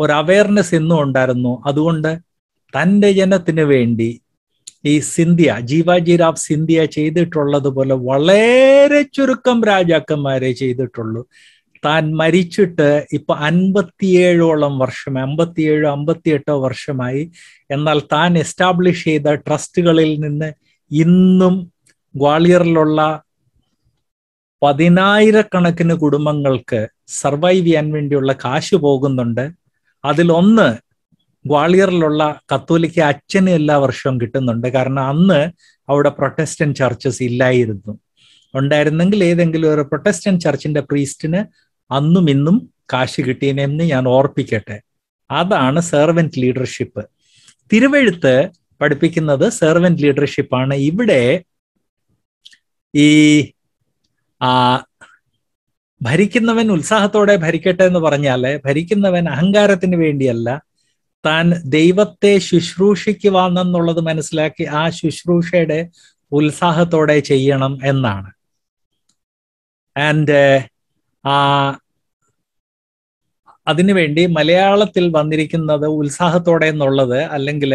ഒരു അവയർനെസ് എന്നും ഉണ്ടായിരുന്നു അതുകൊണ്ട് തൻ്റെ ജനത്തിന് വേണ്ടി ഈ സിന്ധ്യ ജീവാജി റാവ് സിന്ധ്യ ചെയ്തിട്ടുള്ളതുപോലെ വളരെ ചുരുക്കം രാജാക്കന്മാരെ ചെയ്തിട്ടുള്ളൂ താൻ മരിച്ചിട്ട് ഇപ്പൊ അൻപത്തിയേഴോളം വർഷം അമ്പത്തിയേഴോ അമ്പത്തിയെട്ടോ വർഷമായി എന്നാൽ താൻ എസ്റ്റാബ്ലിഷ് ചെയ്ത ട്രസ്റ്റുകളിൽ നിന്ന് ഇന്നും ഗ്വാളിയറിലുള്ള പതിനായിരക്കണക്കിന് കുടുംബങ്ങൾക്ക് സർവൈവ് ചെയ്യാൻ വേണ്ടിയുള്ള കാശ് പോകുന്നുണ്ട് അതിലൊന്ന് ഗ്വാളിയറിലുള്ള കത്തോലിക്ക അച്ഛന് എല്ലാ വർഷവും കിട്ടുന്നുണ്ട് കാരണം അന്ന് അവിടെ പ്രൊട്ടസ്റ്റന്റ് ചർച്ചസ് ഇല്ലായിരുന്നു ഉണ്ടായിരുന്നെങ്കിൽ ഏതെങ്കിലും ഒരു പ്രൊട്ടസ്റ്റന്റ് ചർച്ചിന്റെ പ്രീസ്റ്റിന് അന്നും ഇന്നും കാശ് കിട്ടിയതിനെന്ന് ഞാൻ ഓർപ്പിക്കട്ടെ അതാണ് സെർവൻറ്റ് ലീഡർഷിപ്പ് തിരുവഴുത്ത് പഠിപ്പിക്കുന്നത് സെർവൻറ്റ് ലീഡർഷിപ്പാണ് ഇവിടെ ഈ ഭരിക്കുന്നവൻ ഉത്സാഹത്തോടെ ഭരിക്കട്ടെ എന്ന് പറഞ്ഞാൽ ഭരിക്കുന്നവൻ അഹങ്കാരത്തിന് വേണ്ടിയല്ല താൻ ദൈവത്തെ എന്നുള്ളത് മനസ്സിലാക്കി ആ ശുശ്രൂഷയുടെ ഉത്സാഹത്തോടെ ചെയ്യണം എന്നാണ് ആൻഡ് ആ അതിനുവേണ്ടി മലയാളത്തിൽ വന്നിരിക്കുന്നത് ഉത്സാഹത്തോടെ എന്നുള്ളത് അല്ലെങ്കിൽ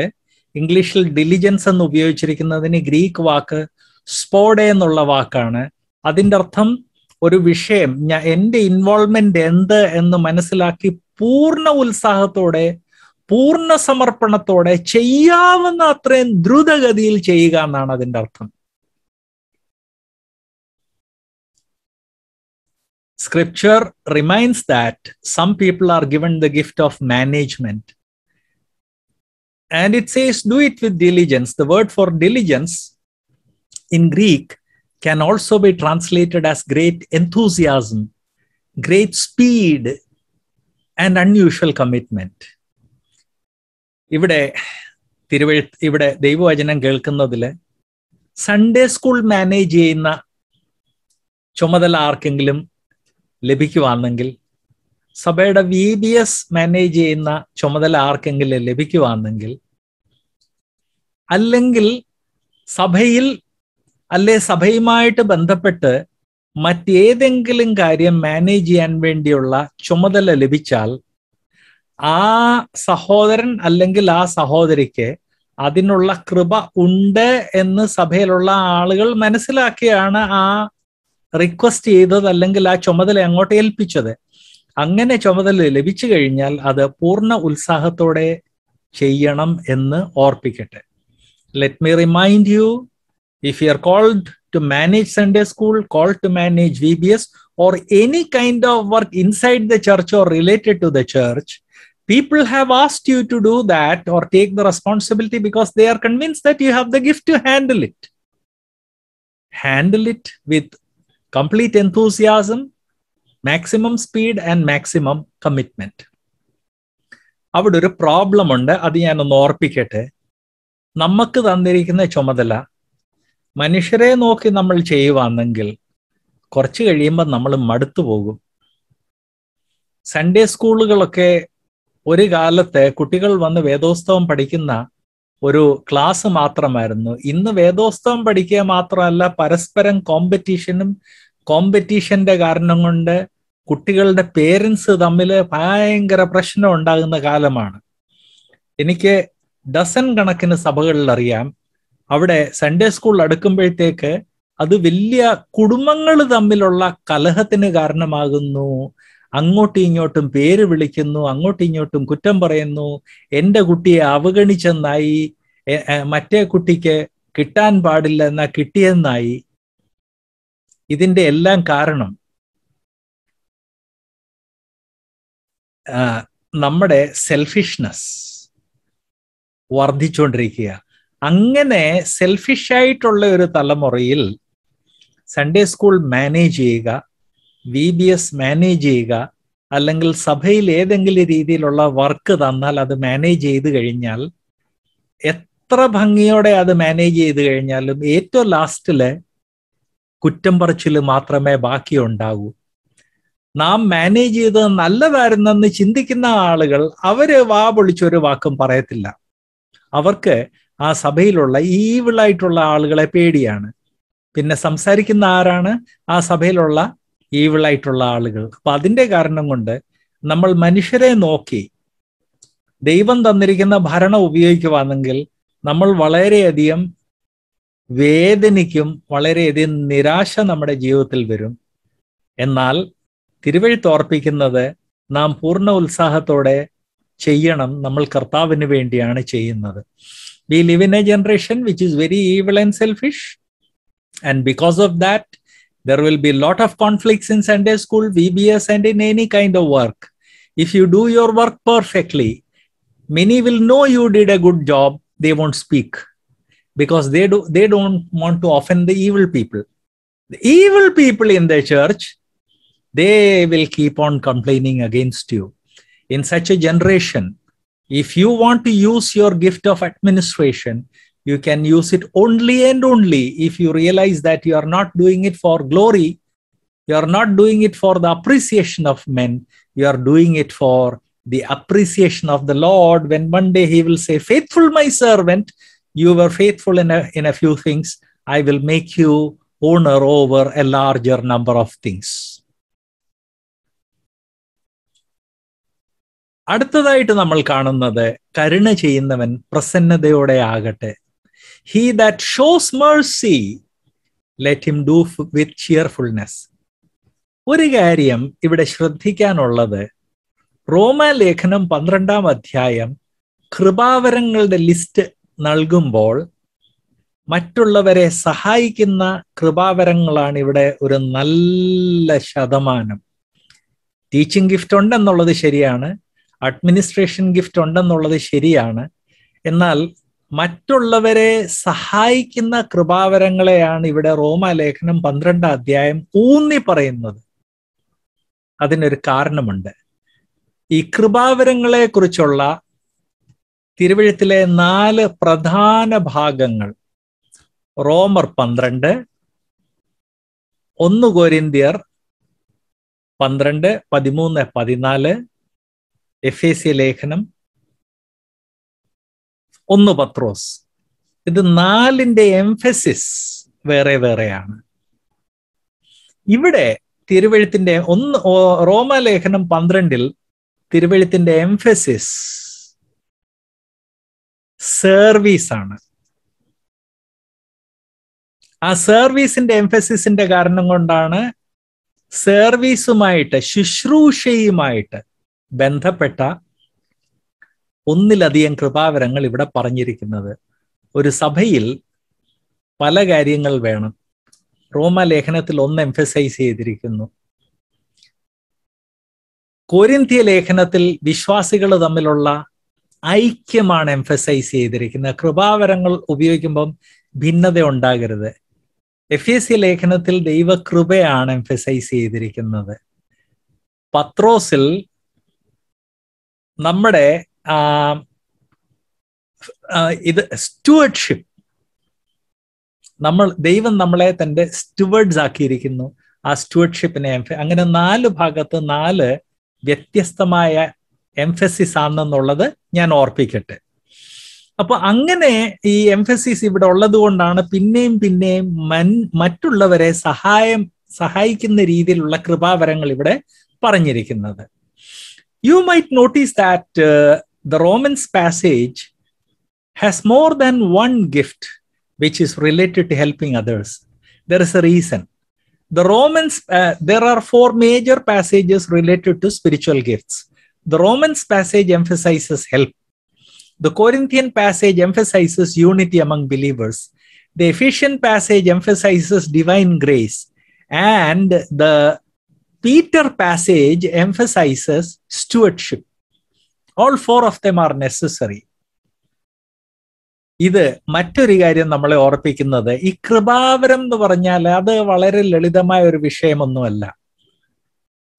ഇംഗ്ലീഷിൽ ഡിലിജൻസ് എന്ന് ഉപയോഗിച്ചിരിക്കുന്നതിന് ഗ്രീക്ക് വാക്ക് സ്പോഡെ എന്നുള്ള വാക്കാണ് അതിൻ്റെ അർത്ഥം ഒരു വിഷയം എന്റെ ഇൻവോൾവ്മെന്റ് എന്ത് എന്ന് മനസ്സിലാക്കി പൂർണ്ണ ഉത്സാഹത്തോടെ പൂർണ്ണ സമർപ്പണത്തോടെ ചെയ്യാവുന്ന അത്രയും ദ്രുതഗതിയിൽ ചെയ്യുക എന്നാണ് അതിന്റെ അർത്ഥം scripture reminds that some people are given the gift of management and it says do it with diligence the word for diligence in Greek can also be translated as great enthusiasm, great speed, and unusual commitment. ഇവിടെ തിരുവെ ഇവിടെ ദൈവവചനം കേൾക്കുന്നതിൽ സൺഡേ സ്കൂൾ മാനേജ് ചെയ്യുന്ന ചുമതല ആർക്കെങ്കിലും ലഭിക്കുവാണെങ്കിൽ സഭയുടെ വി ബി എസ് മാനേജ് ചെയ്യുന്ന ചുമതല ആർക്കെങ്കിലും ലഭിക്കുവാണെങ്കിൽ അല്ലെങ്കിൽ സഭയിൽ അല്ലെ സഭയുമായിട്ട് ബന്ധപ്പെട്ട് മറ്റേതെങ്കിലും കാര്യം മാനേജ് ചെയ്യാൻ വേണ്ടിയുള്ള ചുമതല ലഭിച്ചാൽ ആ സഹോദരൻ അല്ലെങ്കിൽ ആ സഹോദരിക്ക് അതിനുള്ള കൃപ ഉണ്ട് എന്ന് സഭയിലുള്ള ആളുകൾ മനസ്സിലാക്കിയാണ് ആ റിക്വസ്റ്റ് ചെയ്തത് അല്ലെങ്കിൽ ആ ചുമതല അങ്ങോട്ട് ഏൽപ്പിച്ചത് അങ്ങനെ ചുമതല ലഭിച്ചു കഴിഞ്ഞാൽ അത് പൂർണ്ണ ഉത്സാഹത്തോടെ ചെയ്യണം എന്ന് ഓർപ്പിക്കട്ടെ let me remind you If you are called to manage Sunday school, called to manage VBS, or any kind of work inside the church or related to the church, people have asked you to do that or take the responsibility because they are convinced that you have the gift to handle it. Handle it with complete enthusiasm, maximum speed, and maximum commitment. അവിടെ ഒരു പ്രോബ്ലം ഉണ്ട് അത് ഞാൻ ഓർപ്പിക്കട്ടെ നമുക്ക് തന്നിരിക്കുന്ന ചുമതല മനുഷ്യരെ നോക്കി നമ്മൾ ചെയ്യുവാണെങ്കിൽ കുറച്ച് കഴിയുമ്പോൾ നമ്മൾ മടുത്തു പോകും സൺഡേ സ്കൂളുകളൊക്കെ ഒരു കാലത്തെ കുട്ടികൾ വന്ന് വേദോസ്തവം പഠിക്കുന്ന ഒരു ക്ലാസ് മാത്രമായിരുന്നു ഇന്ന് വേദോസ്തവം പഠിക്കുക മാത്രമല്ല പരസ്പരം കോമ്പറ്റീഷനും കോമ്പറ്റീഷന്റെ കാരണം കൊണ്ട് കുട്ടികളുടെ പേരൻസ് തമ്മിൽ ഭയങ്കര പ്രശ്നം ഉണ്ടാകുന്ന കാലമാണ് എനിക്ക് ഡസൻ കണക്കിന് സഭകളിൽ അറിയാം അവിടെ സൺഡേ സ്കൂൾ അടുക്കുമ്പോഴത്തേക്ക് അത് വലിയ കുടുംബങ്ങൾ തമ്മിലുള്ള കലഹത്തിന് കാരണമാകുന്നു അങ്ങോട്ടും ഇങ്ങോട്ടും പേര് വിളിക്കുന്നു അങ്ങോട്ടും ഇങ്ങോട്ടും കുറ്റം പറയുന്നു എൻ്റെ കുട്ടിയെ അവഗണിച്ചെന്നായി മറ്റേ കുട്ടിക്ക് കിട്ടാൻ പാടില്ല എന്നാ കിട്ടിയെന്നായി ഇതിൻ്റെ എല്ലാം കാരണം നമ്മുടെ സെൽഫിഷ്നെസ് വർദ്ധിച്ചുകൊണ്ടിരിക്കുകയാണ് അങ്ങനെ സെൽഫിഷ് ആയിട്ടുള്ള ഒരു തലമുറയിൽ സൺഡേ സ്കൂൾ മാനേജ് ചെയ്യുക വി ബി എസ് മാനേജ് ചെയ്യുക അല്ലെങ്കിൽ സഭയിൽ ഏതെങ്കിലും രീതിയിലുള്ള വർക്ക് തന്നാൽ അത് മാനേജ് ചെയ്ത് കഴിഞ്ഞാൽ എത്ര ഭംഗിയോടെ അത് മാനേജ് ചെയ്ത് കഴിഞ്ഞാലും ഏറ്റവും ലാസ്റ്റില് കുറ്റം പറച്ചില് മാത്രമേ ബാക്കിയുണ്ടാകൂ നാം മാനേജ് ചെയ്ത് നല്ലതായിരുന്നെന്ന് ചിന്തിക്കുന്ന ആളുകൾ അവര് വാ പൊളിച്ചൊരു വാക്കും പറയത്തില്ല അവർക്ക് ആ സഭയിലുള്ള ഈവിളായിട്ടുള്ള ആളുകളെ പേടിയാണ് പിന്നെ സംസാരിക്കുന്ന ആരാണ് ആ സഭയിലുള്ള ഈവിളായിട്ടുള്ള ആളുകൾ അപ്പൊ അതിന്റെ കാരണം കൊണ്ട് നമ്മൾ മനുഷ്യരെ നോക്കി ദൈവം തന്നിരിക്കുന്ന ഭരണം ഉപയോഗിക്കുവാണെങ്കിൽ നമ്മൾ വളരെയധികം വേദനിക്കും വളരെയധികം നിരാശ നമ്മുടെ ജീവിതത്തിൽ വരും എന്നാൽ തിരുവഴുത്ത് ഓർപ്പിക്കുന്നത് നാം പൂർണ്ണ ഉത്സാഹത്തോടെ ചെയ്യണം നമ്മൾ കർത്താവിന് വേണ്ടിയാണ് ചെയ്യുന്നത് we live in a generation which is very evil and selfish and because of that there will be a lot of conflicts in sunday school vbs and in any kind of work if you do your work perfectly many will know you did a good job they won't speak because they do they don't want to offend the evil people the evil people in the church they will keep on complaining against you in such a generation if you want to use your gift of administration, you can use it only and only if you realize that you are not doing it for glory, you are not doing it for the appreciation of men, you are doing it for the appreciation of the Lord when one day He will say, Faithful, my servant, you were faithful in a, in a few things, I will make you owner over a larger number of things. അടുത്തതായിട്ട് നമ്മൾ കാണുന്നത് കരുണ ചെയ്യുന്നവൻ പ്രസന്നതയോടെ ആകട്ടെ he that shows mercy let him do with cheerfulness ഒരു കാര്യം ഇവിടെ ശ്രദ്ധിക്കാനുള്ളത് റോമ ലേഖനം പന്ത്രണ്ടാം അധ്യായം കൃപാവരങ്ങളുടെ ലിസ്റ്റ് നൽകുമ്പോൾ മറ്റുള്ളവരെ സഹായിക്കുന്ന കൃപാവരങ്ങളാണ് ഇവിടെ ഒരു നല്ല ശതമാനം ടീച്ചിങ് ഗിഫ്റ്റ് ഉണ്ടെന്നുള്ളത് ശരിയാണ് അഡ്മിനിസ്ട്രേഷൻ ഗിഫ്റ്റ് ഉണ്ടെന്നുള്ളത് ശരിയാണ് എന്നാൽ മറ്റുള്ളവരെ സഹായിക്കുന്ന കൃപാവരങ്ങളെയാണ് ഇവിടെ റോമാലേഖനം പന്ത്രണ്ടാം അധ്യായം ഊന്നി പറയുന്നത് അതിനൊരു കാരണമുണ്ട് ഈ കൃപാവരങ്ങളെ കുറിച്ചുള്ള തിരുവഴുത്തിലെ നാല് പ്രധാന ഭാഗങ്ങൾ റോമർ പന്ത്രണ്ട് ഒന്ന് കോരിന്തിയർ പന്ത്രണ്ട് പതിമൂന്ന് പതിനാല് എഫ് എ സി ലേഖനം ഒന്ന് പത്രോസ് ഇത് നാലിന്റെ എംഫസിസ് വേറെ വേറെയാണ് ഇവിടെ തിരുവഴുത്തിന്റെ ഒന്ന് റോമലേഖനം പന്ത്രണ്ടിൽ തിരുവഴുത്തിന്റെ എംഫസിസ് സർവീസ് ആണ് ആ സർവീസിന്റെ എംഫസിസിന്റെ കാരണം കൊണ്ടാണ് സർവീസുമായിട്ട് ശുശ്രൂഷയുമായിട്ട് ബന്ധപ്പെട്ട ഒന്നിലധികം കൃപാവരങ്ങൾ ഇവിടെ പറഞ്ഞിരിക്കുന്നത് ഒരു സഭയിൽ പല കാര്യങ്ങൾ വേണം റോമ ലേഖനത്തിൽ ഒന്ന് എംഫസൈസ് ചെയ്തിരിക്കുന്നു കോരിന്ത്യ ലേഖനത്തിൽ വിശ്വാസികൾ തമ്മിലുള്ള ഐക്യമാണ് എംഫസൈസ് ചെയ്തിരിക്കുന്നത് കൃപാവരങ്ങൾ ഉപയോഗിക്കുമ്പം ഭിന്നത ഉണ്ടാകരുത് എഫ് എസ് സി ലേഖനത്തിൽ ദൈവകൃപയാണ് എംഫസൈസ് ചെയ്തിരിക്കുന്നത് പത്രോസിൽ നമ്മുടെ ഇത് സ്റ്റുവേർഡ്ഷിപ്പ് നമ്മൾ ദൈവം നമ്മളെ തന്റെ സ്റ്റുവേർഡ്സ് ആക്കിയിരിക്കുന്നു ആ സ്റ്റുവർഡ്ഷിപ്പിനെ അങ്ങനെ നാല് ഭാഗത്ത് നാല് വ്യത്യസ്തമായ എംഫസിസ് ആണെന്നുള്ളത് ഞാൻ ഓർപ്പിക്കട്ടെ അപ്പൊ അങ്ങനെ ഈ എംഫസിസ് ഇവിടെ ഉള്ളത് കൊണ്ടാണ് പിന്നെയും പിന്നെയും മൻ മറ്റുള്ളവരെ സഹായം സഹായിക്കുന്ന രീതിയിലുള്ള കൃപാവരങ്ങൾ ഇവിടെ പറഞ്ഞിരിക്കുന്നത് you might notice that uh, the Romans passage has more than one gift which is related to helping others. There is a reason. The Romans, uh, there are four major passages related to spiritual gifts. The Romans passage emphasizes help. The Corinthian passage emphasizes unity among believers. The Ephesian passage emphasizes divine grace. And the Peter passage emphasizes stewardship. All four of them are necessary. ഇത് മറ്റൊരു കാര്യം നമ്മളെ ഓർപ്പിക്കുന്നത് ഈ കൃപാവരം എന്ന് പറഞ്ഞാൽ അത് വളരെ ലളിതമായ ഒരു വിഷയമൊന്നുമല്ല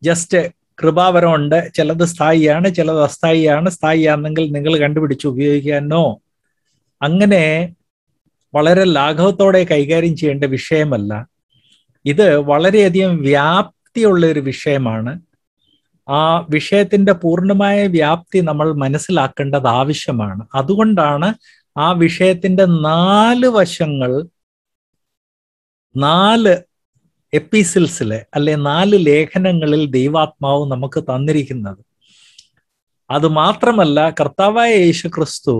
ജസ്റ്റ് കൃപാവരം ഉണ്ട് ചിലത് സ്ഥായിയാണ് ചിലത് അസ്ഥായിയാണ് സ്ഥായിയാണെങ്കിൽ നിങ്ങൾ കണ്ടുപിടിച്ച് ഉപയോഗിക്കാനോ അങ്ങനെ വളരെ ലാഘവത്തോടെ കൈകാര്യം ചെയ്യേണ്ട വിഷയമല്ല ഇത് വളരെയധികം വ്യാപ വ്യാപ്തിയുള്ള ഒരു വിഷയമാണ് ആ വിഷയത്തിന്റെ പൂർണ്ണമായ വ്യാപ്തി നമ്മൾ മനസ്സിലാക്കേണ്ടത് ആവശ്യമാണ് അതുകൊണ്ടാണ് ആ വിഷയത്തിന്റെ നാല് വശങ്ങൾ നാല് എപ്പിസിൽസിലെ അല്ലെ നാല് ലേഖനങ്ങളിൽ ദൈവാത്മാവ് നമുക്ക് തന്നിരിക്കുന്നത് അത് മാത്രമല്ല കർത്താവായ യേശു ക്രിസ്തു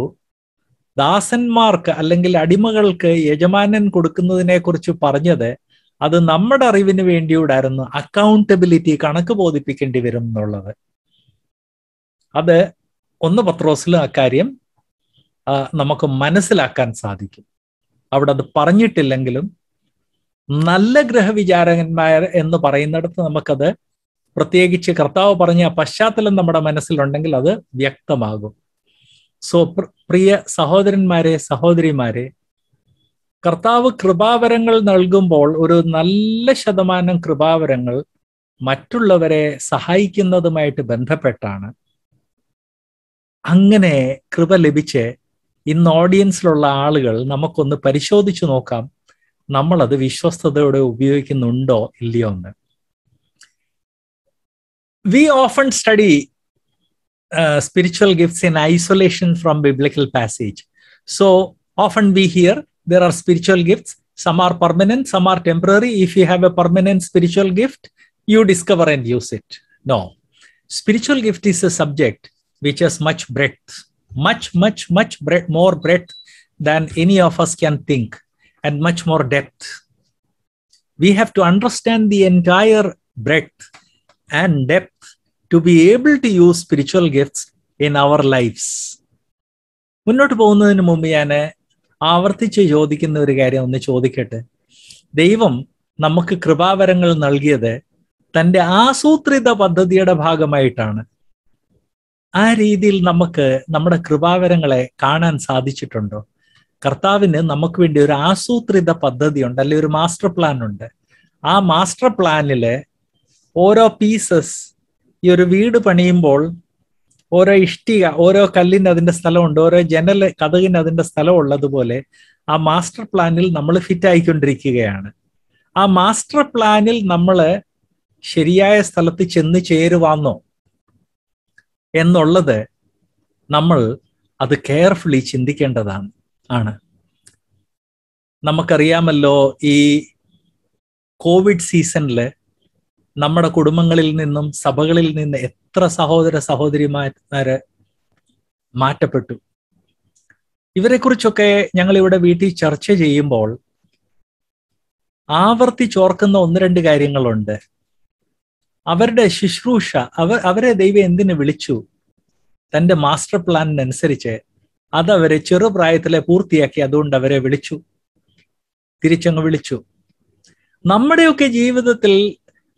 ദാസന്മാർക്ക് അല്ലെങ്കിൽ അടിമകൾക്ക് യജമാനൻ കൊടുക്കുന്നതിനെ കുറിച്ച് പറഞ്ഞത് അത് നമ്മുടെ അറിവിന് വേണ്ടിയൂടായിരുന്നു അക്കൗണ്ടബിലിറ്റി കണക്ക് ബോധിപ്പിക്കേണ്ടി വരും എന്നുള്ളത് അത് ഒന്ന് പത്രോസിലും അക്കാര്യം നമുക്ക് മനസ്സിലാക്കാൻ സാധിക്കും അവിടെ അത് പറഞ്ഞിട്ടില്ലെങ്കിലും നല്ല ഗ്രഹവിചാരകന്മാർ എന്ന് പറയുന്നിടത്ത് നമുക്കത് പ്രത്യേകിച്ച് കർത്താവ് പറഞ്ഞ പശ്ചാത്തലം നമ്മുടെ മനസ്സിലുണ്ടെങ്കിൽ അത് വ്യക്തമാകും സോ പ്രിയ സഹോദരന്മാരെ സഹോദരിമാരെ കർത്താവ് കൃപാവരങ്ങൾ നൽകുമ്പോൾ ഒരു നല്ല ശതമാനം കൃപാവരങ്ങൾ മറ്റുള്ളവരെ സഹായിക്കുന്നതുമായിട്ട് ബന്ധപ്പെട്ടാണ് അങ്ങനെ കൃപ ലഭിച്ച് ഇന്ന് ഓഡിയൻസിലുള്ള ആളുകൾ നമുക്കൊന്ന് പരിശോധിച്ചു നോക്കാം നമ്മളത് വിശ്വസ്തയോടെ ഉപയോഗിക്കുന്നുണ്ടോ ഇല്ലയോ എന്ന് we often study spiritual gifts in isolation from biblical passage so often we hear there are spiritual gifts some are permanent some are temporary if you have a permanent spiritual gift you discover and use it no spiritual gift is a subject which has much breadth much much much more breadth than any of us can think and much more depth we have to understand the entire breadth and depth to be able to use spiritual gifts in our lives മുന്നോട്ട് പോകുന്നതിന് മുമ്പ് ഞാൻ ആവർത്തിച്ച് ചോദിക്കുന്ന ഒരു കാര്യം ഒന്ന് ചോദിക്കട്ടെ ദൈവം നമുക്ക് കൃപാവരങ്ങൾ നൽകിയത് തൻ്റെ ആസൂത്രിത പദ്ധതിയുടെ ഭാഗമായിട്ടാണ് ആ രീതിയിൽ നമുക്ക് നമ്മുടെ കൃപാവരങ്ങളെ കാണാൻ സാധിച്ചിട്ടുണ്ടോ കർത്താവിന് നമുക്ക് വേണ്ടി ഒരു ആസൂത്രിത പദ്ധതിയുണ്ട് അല്ലെ ഒരു മാസ്റ്റർ പ്ലാൻ ഉണ്ട് ആ മാസ്റ്റർ പ്ലാനിലെ ഓരോ പീസസ് ഈ ഒരു വീട് പണിയുമ്പോൾ ഓരോ ഇഷ്ടിക ഓരോ കല്ലിന് അതിന്റെ സ്ഥലമുണ്ട് ഓരോ ജനൽ കഥകിന് അതിന്റെ സ്ഥലം ഉള്ളതുപോലെ ആ മാസ്റ്റർ പ്ലാനിൽ നമ്മൾ ഫിറ്റ് ആയിക്കൊണ്ടിരിക്കുകയാണ് ആ മാസ്റ്റർ പ്ലാനിൽ നമ്മൾ ശരിയായ സ്ഥലത്ത് ചെന്ന് ചേരുവാന്നോ എന്നുള്ളത് നമ്മൾ അത് കെയർഫുള്ളി ചിന്തിക്കേണ്ടതാണ് ആണ് നമുക്കറിയാമല്ലോ ഈ കോവിഡ് സീസണില് നമ്മുടെ കുടുംബങ്ങളിൽ നിന്നും സഭകളിൽ നിന്ന് എത്ര സഹോദര സഹോദരിമാരെ മാറ്റപ്പെട്ടു ഇവരെക്കുറിച്ചൊക്കെ ഞങ്ങൾ ഇവിടെ വീട്ടിൽ ചർച്ച ചെയ്യുമ്പോൾ ചോർക്കുന്ന ഒന്ന് രണ്ട് കാര്യങ്ങളുണ്ട് അവരുടെ ശുശ്രൂഷ അവർ അവരെ ദൈവം എന്തിനു വിളിച്ചു തന്റെ മാസ്റ്റർ പ്ലാനിനനുസരിച്ച് അതവരെ ചെറുപ്രായത്തിലെ പൂർത്തിയാക്കി അതുകൊണ്ട് അവരെ വിളിച്ചു തിരിച്ചങ്ങ് വിളിച്ചു നമ്മുടെയൊക്കെ ജീവിതത്തിൽ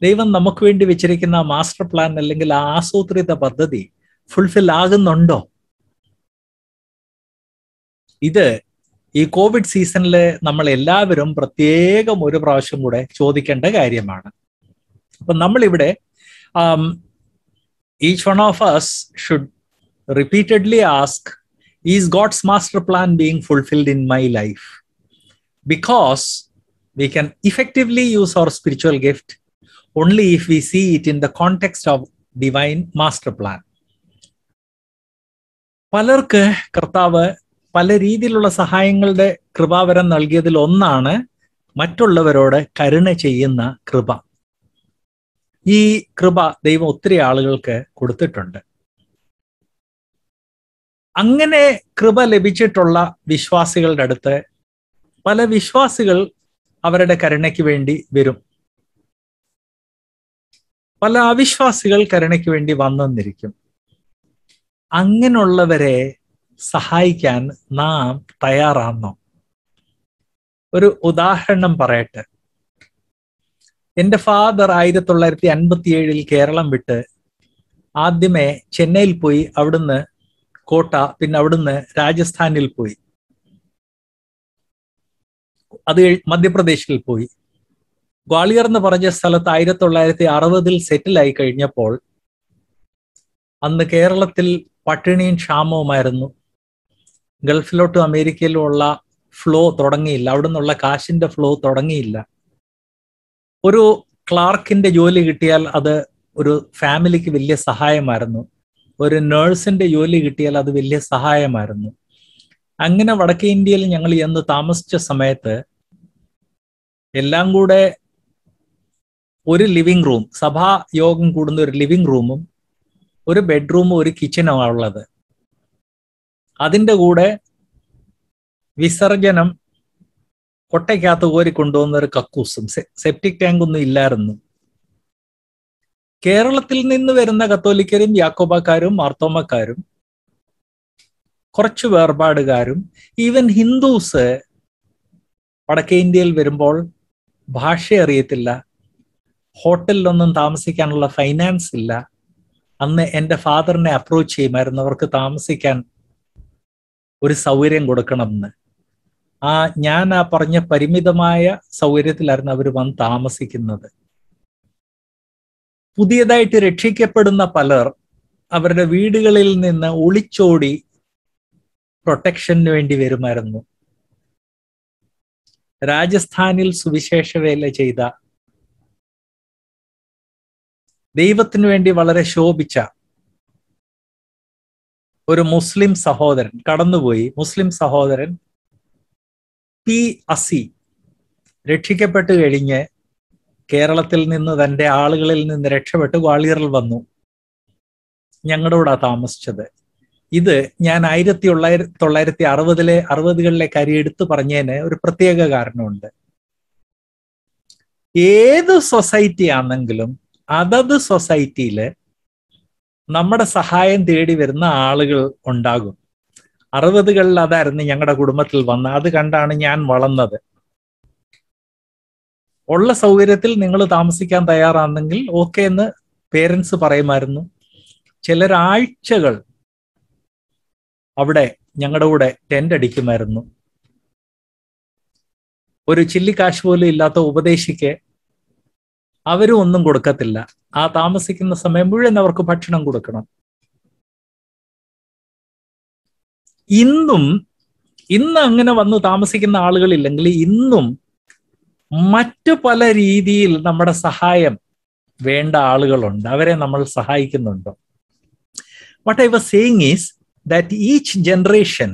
ദൈവം നമുക്ക് വേണ്ടി വെച്ചിരിക്കുന്ന മാസ്റ്റർ പ്ലാൻ അല്ലെങ്കിൽ ആ ആസൂത്രിത പദ്ധതി ഫുൾഫിൽ ആകുന്നുണ്ടോ ഇത് ഈ കോവിഡ് സീസണിൽ നമ്മൾ എല്ലാവരും പ്രത്യേകം ഒരു പ്രാവശ്യം കൂടെ ചോദിക്കേണ്ട കാര്യമാണ് അപ്പം നമ്മളിവിടെ each one of us should repeatedly ask is God's master plan being fulfilled in my life because we can effectively use our spiritual gift only if we see it in the context of divine master plan. പലർക്ക് കർത്താവ് പല രീതിയിലുള്ള സഹായങ്ങളുടെ കൃപാവരം നൽകിയതിൽ ഒന്നാണ് മറ്റുള്ളവരോട് കരുണ ചെയ്യുന്ന കൃപ ഈ കൃപ ദൈവം ഒത്തിരി ആളുകൾക്ക് കൊടുത്തിട്ടുണ്ട് അങ്ങനെ കൃപ ലഭിച്ചിട്ടുള്ള വിശ്വാസികളുടെ അടുത്ത് പല വിശ്വാസികൾ അവരുടെ കരുണയ്ക്ക് വേണ്ടി വരും പല അവിശ്വാസികൾ കരുണയ്ക്ക് വേണ്ടി വന്നിരിക്കും അങ്ങനെയുള്ളവരെ സഹായിക്കാൻ നാം തയ്യാറാണോ ഒരു ഉദാഹരണം പറയട്ടെ എൻ്റെ ഫാദർ ആയിരത്തി തൊള്ളായിരത്തി അൻപത്തി ഏഴിൽ കേരളം വിട്ട് ആദ്യമേ ചെന്നൈയിൽ പോയി അവിടുന്ന് കോട്ട പിന്നെ അവിടുന്ന് രാജസ്ഥാനിൽ പോയി അത് മധ്യപ്രദേശിൽ പോയി ഗ്വാളിയർ എന്ന് പറഞ്ഞ സ്ഥലത്ത് ആയിരത്തി തൊള്ളായിരത്തി അറുപതിൽ സെറ്റിലായി കഴിഞ്ഞപ്പോൾ അന്ന് കേരളത്തിൽ പട്ടിണിയും ക്ഷാമവുമായിരുന്നു ഗൾഫിലോട്ടും അമേരിക്കയിലുമുള്ള ഫ്ലോ തുടങ്ങിയില്ല അവിടെ നിന്നുള്ള കാശിന്റെ ഫ്ലോ തുടങ്ങിയില്ല ഒരു ക്ലാർക്കിന്റെ ജോലി കിട്ടിയാൽ അത് ഒരു ഫാമിലിക്ക് വലിയ സഹായമായിരുന്നു ഒരു നേഴ്സിന്റെ ജോലി കിട്ടിയാൽ അത് വലിയ സഹായമായിരുന്നു അങ്ങനെ വടക്കേ ഇന്ത്യയിൽ ഞങ്ങൾ എന്ന് താമസിച്ച സമയത്ത് എല്ലാം കൂടെ ഒരു ലിവിംഗ് റൂം സഭാ യോഗം കൂടുന്ന ഒരു ലിവിംഗ് റൂമും ഒരു ബെഡ്റൂമും ഒരു കിച്ചനും ഉള്ളത് അതിൻ്റെ കൂടെ വിസർജനം കൊട്ടയ്ക്കകത്ത് കോരി കൊണ്ടുവന്ന ഒരു കക്കൂസും സെപ്റ്റിക് ടാങ്ക് ഒന്നും ഇല്ലായിരുന്നു കേരളത്തിൽ നിന്ന് വരുന്ന കത്തോലിക്കരും യാക്കോബക്കാരും മാർത്തോമക്കാരും കുറച്ച് വേർപാടുകാരും ഈവൻ ഹിന്ദുസ് വടക്കേ ഇന്ത്യയിൽ വരുമ്പോൾ ഭാഷ അറിയത്തില്ല ഹോട്ടലിലൊന്നും താമസിക്കാനുള്ള ഫൈനാൻസ് ഇല്ല അന്ന് എൻ്റെ ഫാദറിനെ അപ്രോച്ച് ചെയ്യുമായിരുന്നു അവർക്ക് താമസിക്കാൻ ഒരു സൗകര്യം കൊടുക്കണമെന്ന് ആ ഞാൻ ആ പറഞ്ഞ പരിമിതമായ സൗകര്യത്തിലായിരുന്നു അവർ വന്ന് താമസിക്കുന്നത് പുതിയതായിട്ട് രക്ഷിക്കപ്പെടുന്ന പലർ അവരുടെ വീടുകളിൽ നിന്ന് ഒളിച്ചോടി പ്രൊട്ടക്ഷന് വേണ്ടി വരുമായിരുന്നു രാജസ്ഥാനിൽ സുവിശേഷ വേല ചെയ്ത ദൈവത്തിനു വേണ്ടി വളരെ ശോഭിച്ച ഒരു മുസ്ലിം സഹോദരൻ കടന്നുപോയി മുസ്ലിം സഹോദരൻ പി അസി രക്ഷിക്കപ്പെട്ടു കഴിഞ്ഞ് കേരളത്തിൽ നിന്ന് തൻ്റെ ആളുകളിൽ നിന്ന് രക്ഷപ്പെട്ട് ഗ്വാളിയറിൽ വന്നു കൂടെ താമസിച്ചത് ഇത് ഞാൻ ആയിരത്തി തൊള്ളായിരത്തി തൊള്ളായിരത്തി അറുപതിലെ അറുപതുകളിലെ കാര്യം എടുത്തു പറഞ്ഞതിന് ഒരു പ്രത്യേക കാരണമുണ്ട് ഏത് സൊസൈറ്റി ആണെങ്കിലും അതത് സൊസൈറ്റിയിൽ നമ്മുടെ സഹായം തേടി വരുന്ന ആളുകൾ ഉണ്ടാകും അറുപതുകളിൽ അതായിരുന്നു ഞങ്ങളുടെ കുടുംബത്തിൽ വന്ന അത് കണ്ടാണ് ഞാൻ വളർന്നത് ഉള്ള സൗകര്യത്തിൽ നിങ്ങൾ താമസിക്കാൻ തയ്യാറാണെങ്കിൽ ഓക്കെ എന്ന് പേരൻസ് പറയുമായിരുന്നു ചിലരാഴ്ചകൾ അവിടെ ഞങ്ങളുടെ കൂടെ ടെൻ്റ് അടിക്കുമായിരുന്നു ഒരു ചില്ലിക്കാശ് പോലും ഇല്ലാത്ത ഉപദേശിക്ക് അവരും ഒന്നും കൊടുക്കത്തില്ല ആ താമസിക്കുന്ന സമയം മുഴുവൻ അവർക്ക് ഭക്ഷണം കൊടുക്കണം ഇന്നും ഇന്ന് അങ്ങനെ വന്ന് താമസിക്കുന്ന ആളുകളില്ലെങ്കിൽ ഇന്നും മറ്റു പല രീതിയിൽ നമ്മുടെ സഹായം വേണ്ട ആളുകളുണ്ട് അവരെ നമ്മൾ സഹായിക്കുന്നുണ്ടോ what I was saying is that each generation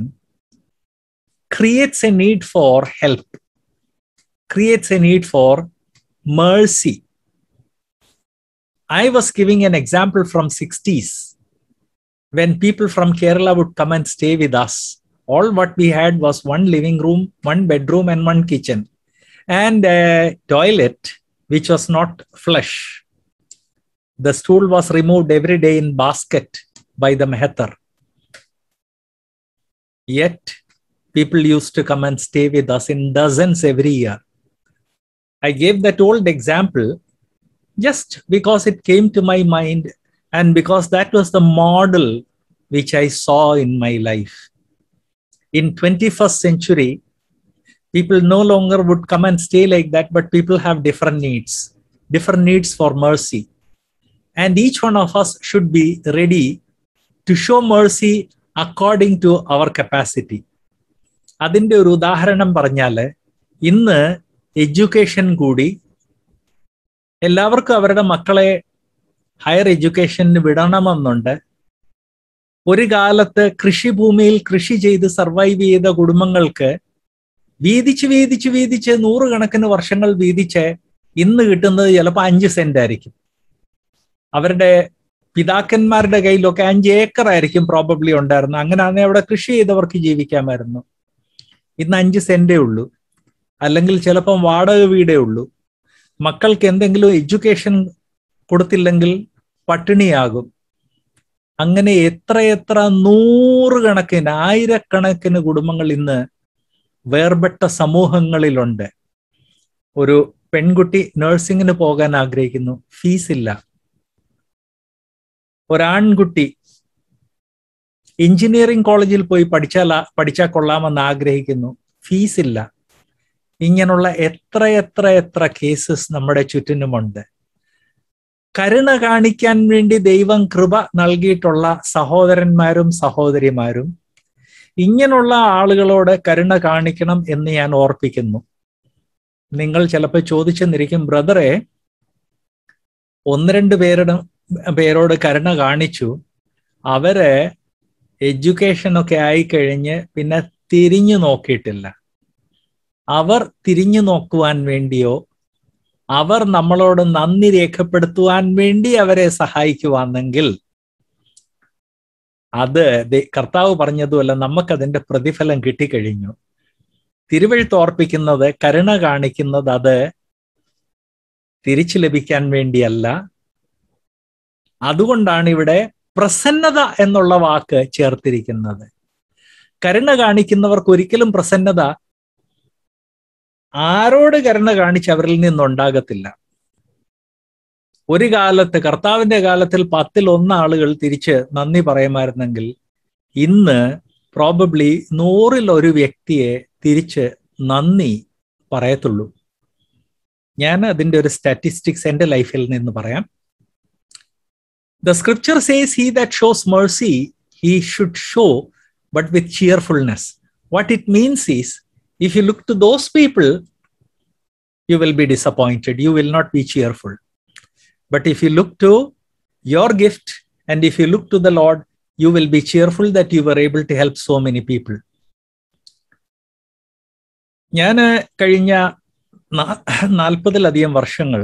creates a need for help creates a need for mercy I was giving an example from 60s when people from Kerala would come and stay with us. All what we had was one living room, one bedroom, and one kitchen, and a toilet which was not flush. The stool was removed every day in basket by the mehatar. Yet people used to come and stay with us in dozens every year. I gave that old example just because it came to my mind and because that was the model which I saw in my life. In 21st century, people no longer would come and stay like that, but people have different needs, different needs for mercy. And each one of us should be ready to show mercy according to our capacity. അതിൻ്റെ ഒരു ഉദാഹരണം പറഞ്ഞാൽ ഇന്ന് എഡ്യൂക്കേഷൻ കൂടി എല്ലാവർക്കും അവരുടെ മക്കളെ ഹയർ എഡ്യൂക്കേഷന് വിടണമെന്നുണ്ട് ഒരു കാലത്ത് കൃഷിഭൂമിയിൽ കൃഷി ചെയ്ത് സർവൈവ് ചെയ്ത കുടുംബങ്ങൾക്ക് വീതിച്ച് വീതിച്ച് വീതിച്ച് നൂറുകണക്കിന് വർഷങ്ങൾ വീതിച്ച് ഇന്ന് കിട്ടുന്നത് ചിലപ്പോൾ അഞ്ച് സെന്റ് ആയിരിക്കും അവരുടെ പിതാക്കന്മാരുടെ കയ്യിലൊക്കെ അഞ്ച് ഏക്കർ ആയിരിക്കും പ്രോബബ്ലി ഉണ്ടായിരുന്നു അങ്ങനെയാണെങ്കിൽ അവിടെ കൃഷി ചെയ്തവർക്ക് ജീവിക്കാമായിരുന്നു ഇന്ന് അഞ്ച് സെന്റേ ഉള്ളൂ അല്ലെങ്കിൽ ചിലപ്പം വാടക വീടേ ഉള്ളൂ മക്കൾക്ക് എന്തെങ്കിലും എഡ്യൂക്കേഷൻ കൊടുത്തില്ലെങ്കിൽ പട്ടിണിയാകും അങ്ങനെ എത്രയെത്ര നൂറുകണക്കിന് ആയിരക്കണക്കിന് കുടുംബങ്ങൾ ഇന്ന് വേർപെട്ട സമൂഹങ്ങളിലുണ്ട് ഒരു പെൺകുട്ടി നഴ്സിംഗിന് പോകാൻ ആഗ്രഹിക്കുന്നു ഫീസില്ല ഒരാൺകുട്ടി എഞ്ചിനീയറിംഗ് കോളേജിൽ പോയി പഠിച്ചാൽ പഠിച്ചാൽ കൊള്ളാമെന്ന് ആഗ്രഹിക്കുന്നു ഫീസില്ല ഇങ്ങനെയുള്ള എത്ര എത്ര എത്ര കേസസ് നമ്മുടെ ചുറ്റിനുമുണ്ട് കരുണ കാണിക്കാൻ വേണ്ടി ദൈവം കൃപ നൽകിയിട്ടുള്ള സഹോദരന്മാരും സഹോദരിമാരും ഇങ്ങനെയുള്ള ആളുകളോട് കരുണ കാണിക്കണം എന്ന് ഞാൻ ഓർപ്പിക്കുന്നു നിങ്ങൾ ചിലപ്പോൾ ചോദിച്ചെന്നിരിക്കും ബ്രദറെ ഒന്ന് രണ്ട് പേരുടെ പേരോട് കരുണ കാണിച്ചു അവര് എഡ്യൂക്കേഷനൊക്കെ ആയിക്കഴിഞ്ഞ് പിന്നെ തിരിഞ്ഞു നോക്കിയിട്ടില്ല അവർ തിരിഞ്ഞു നോക്കുവാൻ വേണ്ടിയോ അവർ നമ്മളോട് നന്ദി രേഖപ്പെടുത്തുവാൻ വേണ്ടി അവരെ സഹായിക്കുവാന്നെങ്കിൽ അത് കർത്താവ് പറഞ്ഞതുമല്ല നമുക്കതിന്റെ പ്രതിഫലം കിട്ടിക്കഴിഞ്ഞു തിരുവഴുത്ത് ഓർപ്പിക്കുന്നത് കരുണ കാണിക്കുന്നത് അത് തിരിച്ചു ലഭിക്കാൻ വേണ്ടിയല്ല അതുകൊണ്ടാണ് ഇവിടെ പ്രസന്നത എന്നുള്ള വാക്ക് ചേർത്തിരിക്കുന്നത് കരുണ കാണിക്കുന്നവർക്ക് ഒരിക്കലും പ്രസന്നത ആരോട് കരുണ കാണിച്ച് അവരിൽ നിന്നുണ്ടാകത്തില്ല ഒരു കാലത്ത് കർത്താവിന്റെ കാലത്തിൽ പത്തിൽ ഒന്ന് ആളുകൾ തിരിച്ച് നന്ദി പറയുമായിരുന്നെങ്കിൽ ഇന്ന് പ്രോബബ്ലി നൂറിൽ ഒരു വ്യക്തിയെ തിരിച്ച് നന്ദി പറയത്തുള്ളൂ ഞാൻ അതിൻ്റെ ഒരു സ്റ്റാറ്റിസ്റ്റിക്സ് എൻ്റെ ലൈഫിൽ നിന്ന് പറയാം the scripture says he that shows mercy he should show but with cheerfulness what it means is If you look to those people, you will be disappointed. You will not be cheerful. But if you look to your gift and if you look to the Lord, you will be cheerful that you were able to help so many people. ഞാൻ കഴിഞ്ഞ നാൽപ്പതിലധികം വർഷങ്ങൾ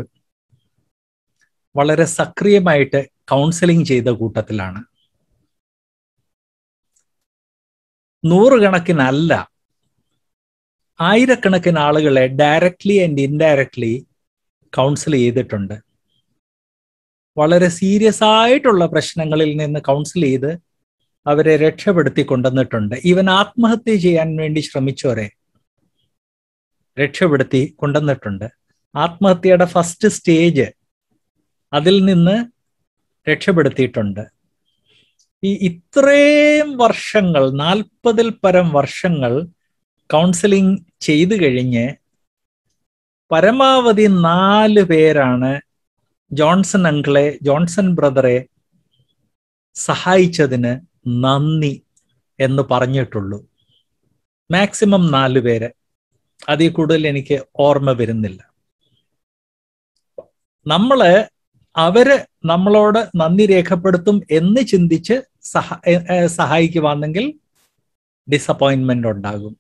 വളരെ സക്രിയമായിട്ട് കൗൺസിലിംഗ് ചെയ്ത കൂട്ടത്തിലാണ് നൂറുകണക്കിനല്ല ആയിരക്കണക്കിന് ആളുകളെ ഡയറക്ട്ലി ആൻഡ് ഇൻഡയറക്ട്ലി കൗൺസിൽ ചെയ്തിട്ടുണ്ട് വളരെ സീരിയസ് ആയിട്ടുള്ള പ്രശ്നങ്ങളിൽ നിന്ന് കൗൺസിൽ ചെയ്ത് അവരെ രക്ഷപ്പെടുത്തി കൊണ്ടുവന്നിട്ടുണ്ട് ഈവൻ ആത്മഹത്യ ചെയ്യാൻ വേണ്ടി ശ്രമിച്ചവരെ രക്ഷപ്പെടുത്തി കൊണ്ടുവന്നിട്ടുണ്ട് ആത്മഹത്യയുടെ ഫസ്റ്റ് സ്റ്റേജ് അതിൽ നിന്ന് രക്ഷപ്പെടുത്തിയിട്ടുണ്ട് ഈ ഇത്രയും വർഷങ്ങൾ നാൽപ്പതിൽ പരം വർഷങ്ങൾ കൗൺസിലിംഗ് ചെയ്തു കഴിഞ്ഞ് പരമാവധി നാല് പേരാണ് ജോൺസൺ അങ്കിളെ ജോൺസൺ ബ്രദറെ സഹായിച്ചതിന് നന്ദി എന്ന് പറഞ്ഞിട്ടുള്ളൂ മാക്സിമം നാല് പേര് അതിൽ കൂടുതൽ എനിക്ക് ഓർമ്മ വരുന്നില്ല നമ്മള് അവര് നമ്മളോട് നന്ദി രേഖപ്പെടുത്തും എന്ന് ചിന്തിച്ച് സഹ സഹായിക്കുവാണെങ്കിൽ ഡിസപ്പോയിൻമെന്റ് ഉണ്ടാകും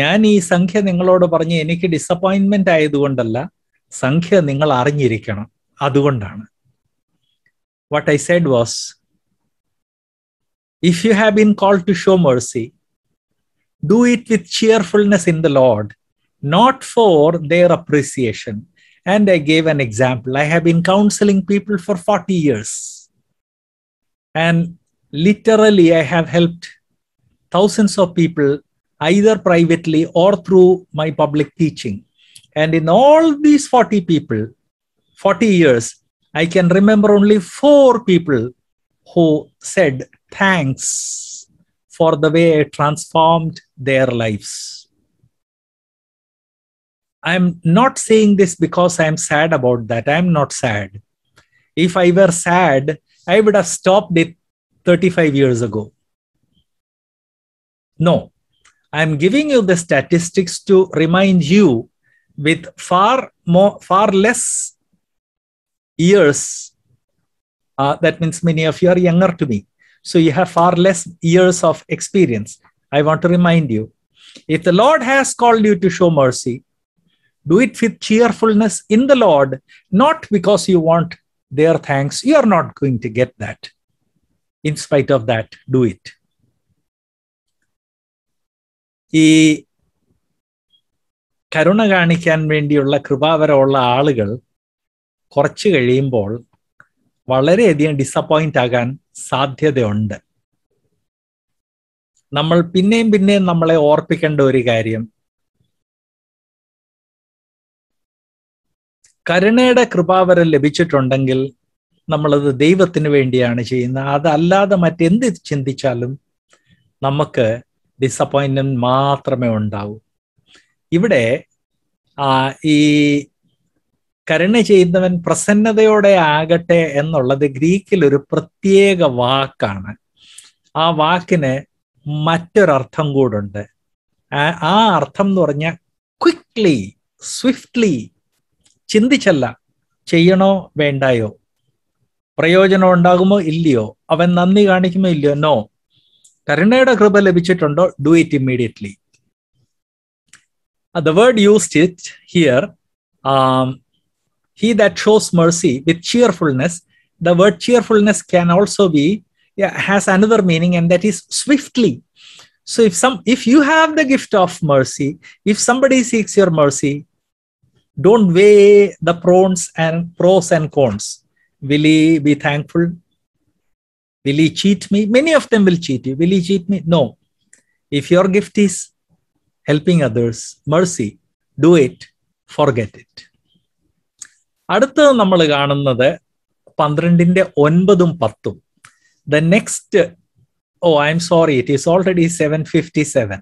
ഞാൻ ഈ സംഖ്യ നിങ്ങളോട് പറഞ്ഞ് എനിക്ക് ഡിസപ്പോയിൻമെന്റ് ആയതുകൊണ്ടല്ല സംഖ്യ നിങ്ങൾ അറിഞ്ഞിരിക്കണം അതുകൊണ്ടാണ് what I said was if you have been called to show mercy do it with cheerfulness in the Lord not for their appreciation And I gave an example. I have been counseling people for 40 years. And literally, I have helped thousands of people either privately or through my public teaching. And in all these 40 people, 40 years, I can remember only four people who said thanks for the way I transformed their lives. I'm not saying this because I'm sad about that. I'm not sad. If I were sad, I would have stopped it 35 years ago. No, I'm giving you the statistics to remind you with far more, far less years. Uh, that means many of you are younger to me. So you have far less years of experience. I want to remind you if the Lord has called you to show mercy, do it with cheerfulness in the Lord, not because you want their thanks. You are not going to get that. In spite of that, do it. ഈ കരുണ കാണിക്കാൻ വേണ്ടിയുള്ള കൃപാവരമുള്ള ആളുകൾ കുറച്ച് കഴിയുമ്പോൾ വളരെയധികം ഡിസപ്പോയിന്റ് ആകാൻ സാധ്യതയുണ്ട് നമ്മൾ പിന്നെയും പിന്നെയും നമ്മളെ ഓർപ്പിക്കേണ്ട ഒരു കാര്യം കരുണയുടെ കൃപാവരം ലഭിച്ചിട്ടുണ്ടെങ്കിൽ നമ്മളത് ദൈവത്തിന് വേണ്ടിയാണ് ചെയ്യുന്നത് അതല്ലാതെ മറ്റെന്ത് ചിന്തിച്ചാലും നമുക്ക് ഡിസപ്പോയിൻമെന്റ് മാത്രമേ ഉണ്ടാവൂ ഇവിടെ ഈ കരുണ ചെയ്യുന്നവൻ പ്രസന്നതയോടെ ആകട്ടെ എന്നുള്ളത് ഗ്രീക്കിൽ ഒരു പ്രത്യേക വാക്കാണ് ആ വാക്കിന് മറ്റൊരർത്ഥം കൂടുണ്ട് ആ അർത്ഥം എന്ന് പറഞ്ഞാൽ ക്വിക്ക്ലി സ്വിഫ്റ്റ്ലി ചിന്തിച്ചല്ല ചെയ്യണോ വേണ്ടായോ പ്രയോജനം ഉണ്ടാകുമോ ഇല്ലയോ അവൻ നന്ദി കാണിക്കുമോ ഇല്ലയോ നോ കരുണയുടെ കൃപ ലഭിച്ചിട്ടുണ്ടോ do it immediately the word used it here he that shows mercy with cheerfulness the word cheerfulness can also be has another meaning and that is swiftly so if some if you have the gift of mercy if somebody seeks your mercy don't weigh the pros and pros and cons will he be thankful Will he cheat me? Many of them will cheat you. Will he cheat me? No. If your gift is helping others, mercy, do it, forget it. അടുത്തത് നമ്മൾ കാണുന്നത് പന്ത്രണ്ടിന്റെ ഒൻപതും പത്തും the next oh I am sorry it is already seven fifty seven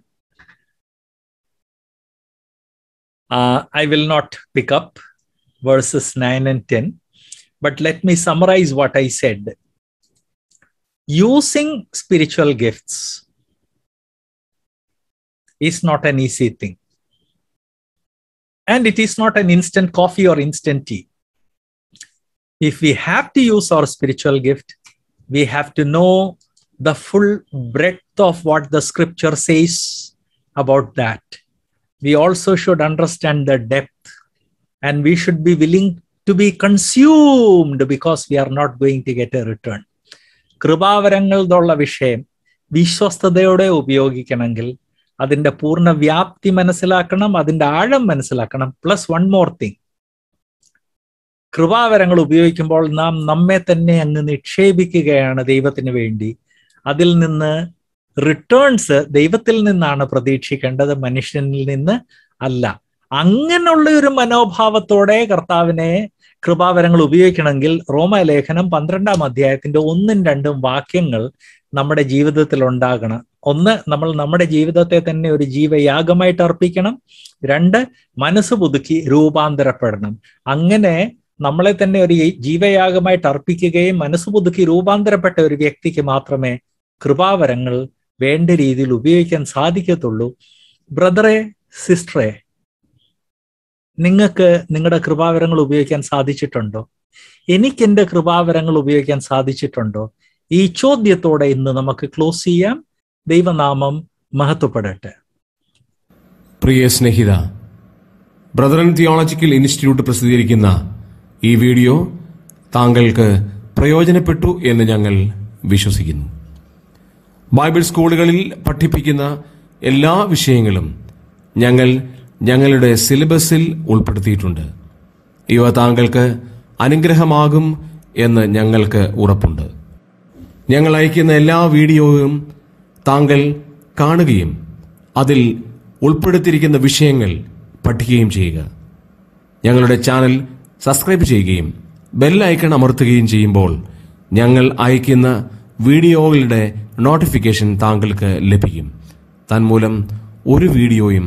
I will not pick up versus nine and ten but let me summarize what I said using spiritual gifts is not an easy thing. And it is not an instant coffee or instant tea. If we have to use our spiritual gift, we have to know the full breadth of what the scripture says about that. We also should understand the depth and we should be willing to be consumed because we are not going to get a return. കൃപാവരങ്ങൾ എന്നുള്ള വിഷയം വിശ്വസ്തയോടെ ഉപയോഗിക്കണമെങ്കിൽ അതിൻ്റെ പൂർണ്ണ വ്യാപ്തി മനസ്സിലാക്കണം അതിൻ്റെ ആഴം മനസ്സിലാക്കണം പ്ലസ് വൺ മോർ തിങ് കൃപാവരങ്ങൾ ഉപയോഗിക്കുമ്പോൾ നാം നമ്മെ തന്നെ അങ്ങ് നിക്ഷേപിക്കുകയാണ് ദൈവത്തിന് വേണ്ടി അതിൽ നിന്ന് റിട്ടേൺസ് ദൈവത്തിൽ നിന്നാണ് പ്രതീക്ഷിക്കേണ്ടത് മനുഷ്യനിൽ നിന്ന് അല്ല അങ്ങനെയുള്ള ഒരു മനോഭാവത്തോടെ കർത്താവിനെ കൃപാവരങ്ങൾ ഉപയോഗിക്കണമെങ്കിൽ റോമലേഖനം പന്ത്രണ്ടാം അധ്യായത്തിന്റെ ഒന്നും രണ്ടും വാക്യങ്ങൾ നമ്മുടെ ജീവിതത്തിൽ ഉണ്ടാകണം ഒന്ന് നമ്മൾ നമ്മുടെ ജീവിതത്തെ തന്നെ ഒരു ജീവയാഗമായിട്ട് അർപ്പിക്കണം രണ്ട് മനസ്സ് പുതുക്കി രൂപാന്തരപ്പെടണം അങ്ങനെ നമ്മളെ തന്നെ ഒരു ജീവയാഗമായിട്ട് അർപ്പിക്കുകയും മനസ്സ് പുതുക്കി രൂപാന്തരപ്പെട്ട ഒരു വ്യക്തിക്ക് മാത്രമേ കൃപാവരങ്ങൾ വേണ്ട രീതിയിൽ ഉപയോഗിക്കാൻ സാധിക്കത്തുള്ളൂ ബ്രദറെ സിസ്റ്ററെ നിങ്ങൾക്ക് നിങ്ങളുടെ കൃപാവരങ്ങൾ ഉപയോഗിക്കാൻ സാധിച്ചിട്ടുണ്ടോ എനിക്ക് എൻ്റെ കൃപാവരങ്ങൾ ഉപയോഗിക്കാൻ സാധിച്ചിട്ടുണ്ടോ ഈ ചോദ്യത്തോടെ ഇന്ന് നമുക്ക് ക്ലോസ് ചെയ്യാം ദൈവനാമം മഹത്വപ്പെടട്ടെ പ്രിയ സ്നേഹിത ആൻഡ് തിയോളജിക്കൽ ഇൻസ്റ്റിറ്റ്യൂട്ട് പ്രസിദ്ധീകരിക്കുന്ന ഈ വീഡിയോ താങ്കൾക്ക് പ്രയോജനപ്പെട്ടു എന്ന് ഞങ്ങൾ വിശ്വസിക്കുന്നു ബൈബിൾ സ്കൂളുകളിൽ പഠിപ്പിക്കുന്ന എല്ലാ വിഷയങ്ങളും ഞങ്ങൾ ഞങ്ങളുടെ സിലബസിൽ ഉൾപ്പെടുത്തിയിട്ടുണ്ട് ഇവ താങ്കൾക്ക് അനുഗ്രഹമാകും എന്ന് ഞങ്ങൾക്ക് ഉറപ്പുണ്ട് ഞങ്ങൾ അയക്കുന്ന എല്ലാ വീഡിയോയും താങ്കൾ കാണുകയും അതിൽ ഉൾപ്പെടുത്തിയിരിക്കുന്ന വിഷയങ്ങൾ പഠിക്കുകയും ചെയ്യുക ഞങ്ങളുടെ ചാനൽ സബ്സ്ക്രൈബ് ചെയ്യുകയും ബെൽ ഐക്കൺ അമർത്തുകയും ചെയ്യുമ്പോൾ ഞങ്ങൾ അയക്കുന്ന വീഡിയോകളുടെ നോട്ടിഫിക്കേഷൻ താങ്കൾക്ക് ലഭിക്കും തന്മൂലം ഒരു വീഡിയോയും